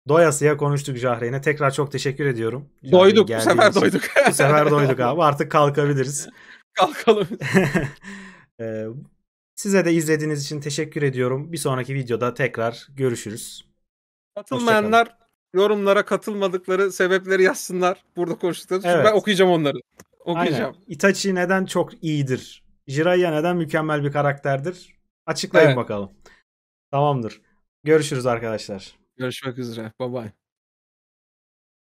doyasıya konuştuk Cahreyn'e. Tekrar çok teşekkür ediyorum. doyduk. Bu sefer için. doyduk. bu sefer doyduk (laughs) abi. Artık kalkabiliriz kalkalım. (laughs) Size de izlediğiniz için teşekkür ediyorum. Bir sonraki videoda tekrar görüşürüz. Katılmayanlar yorumlara katılmadıkları sebepleri yazsınlar. Burada konuştuklarımız. Evet. Ben okuyacağım onları. Okuyacağım. Aynen. Itachi neden çok iyidir? Jiraiya neden mükemmel bir karakterdir? Açıklayın evet. bakalım. Tamamdır. Görüşürüz arkadaşlar. Görüşmek üzere. Bye bye.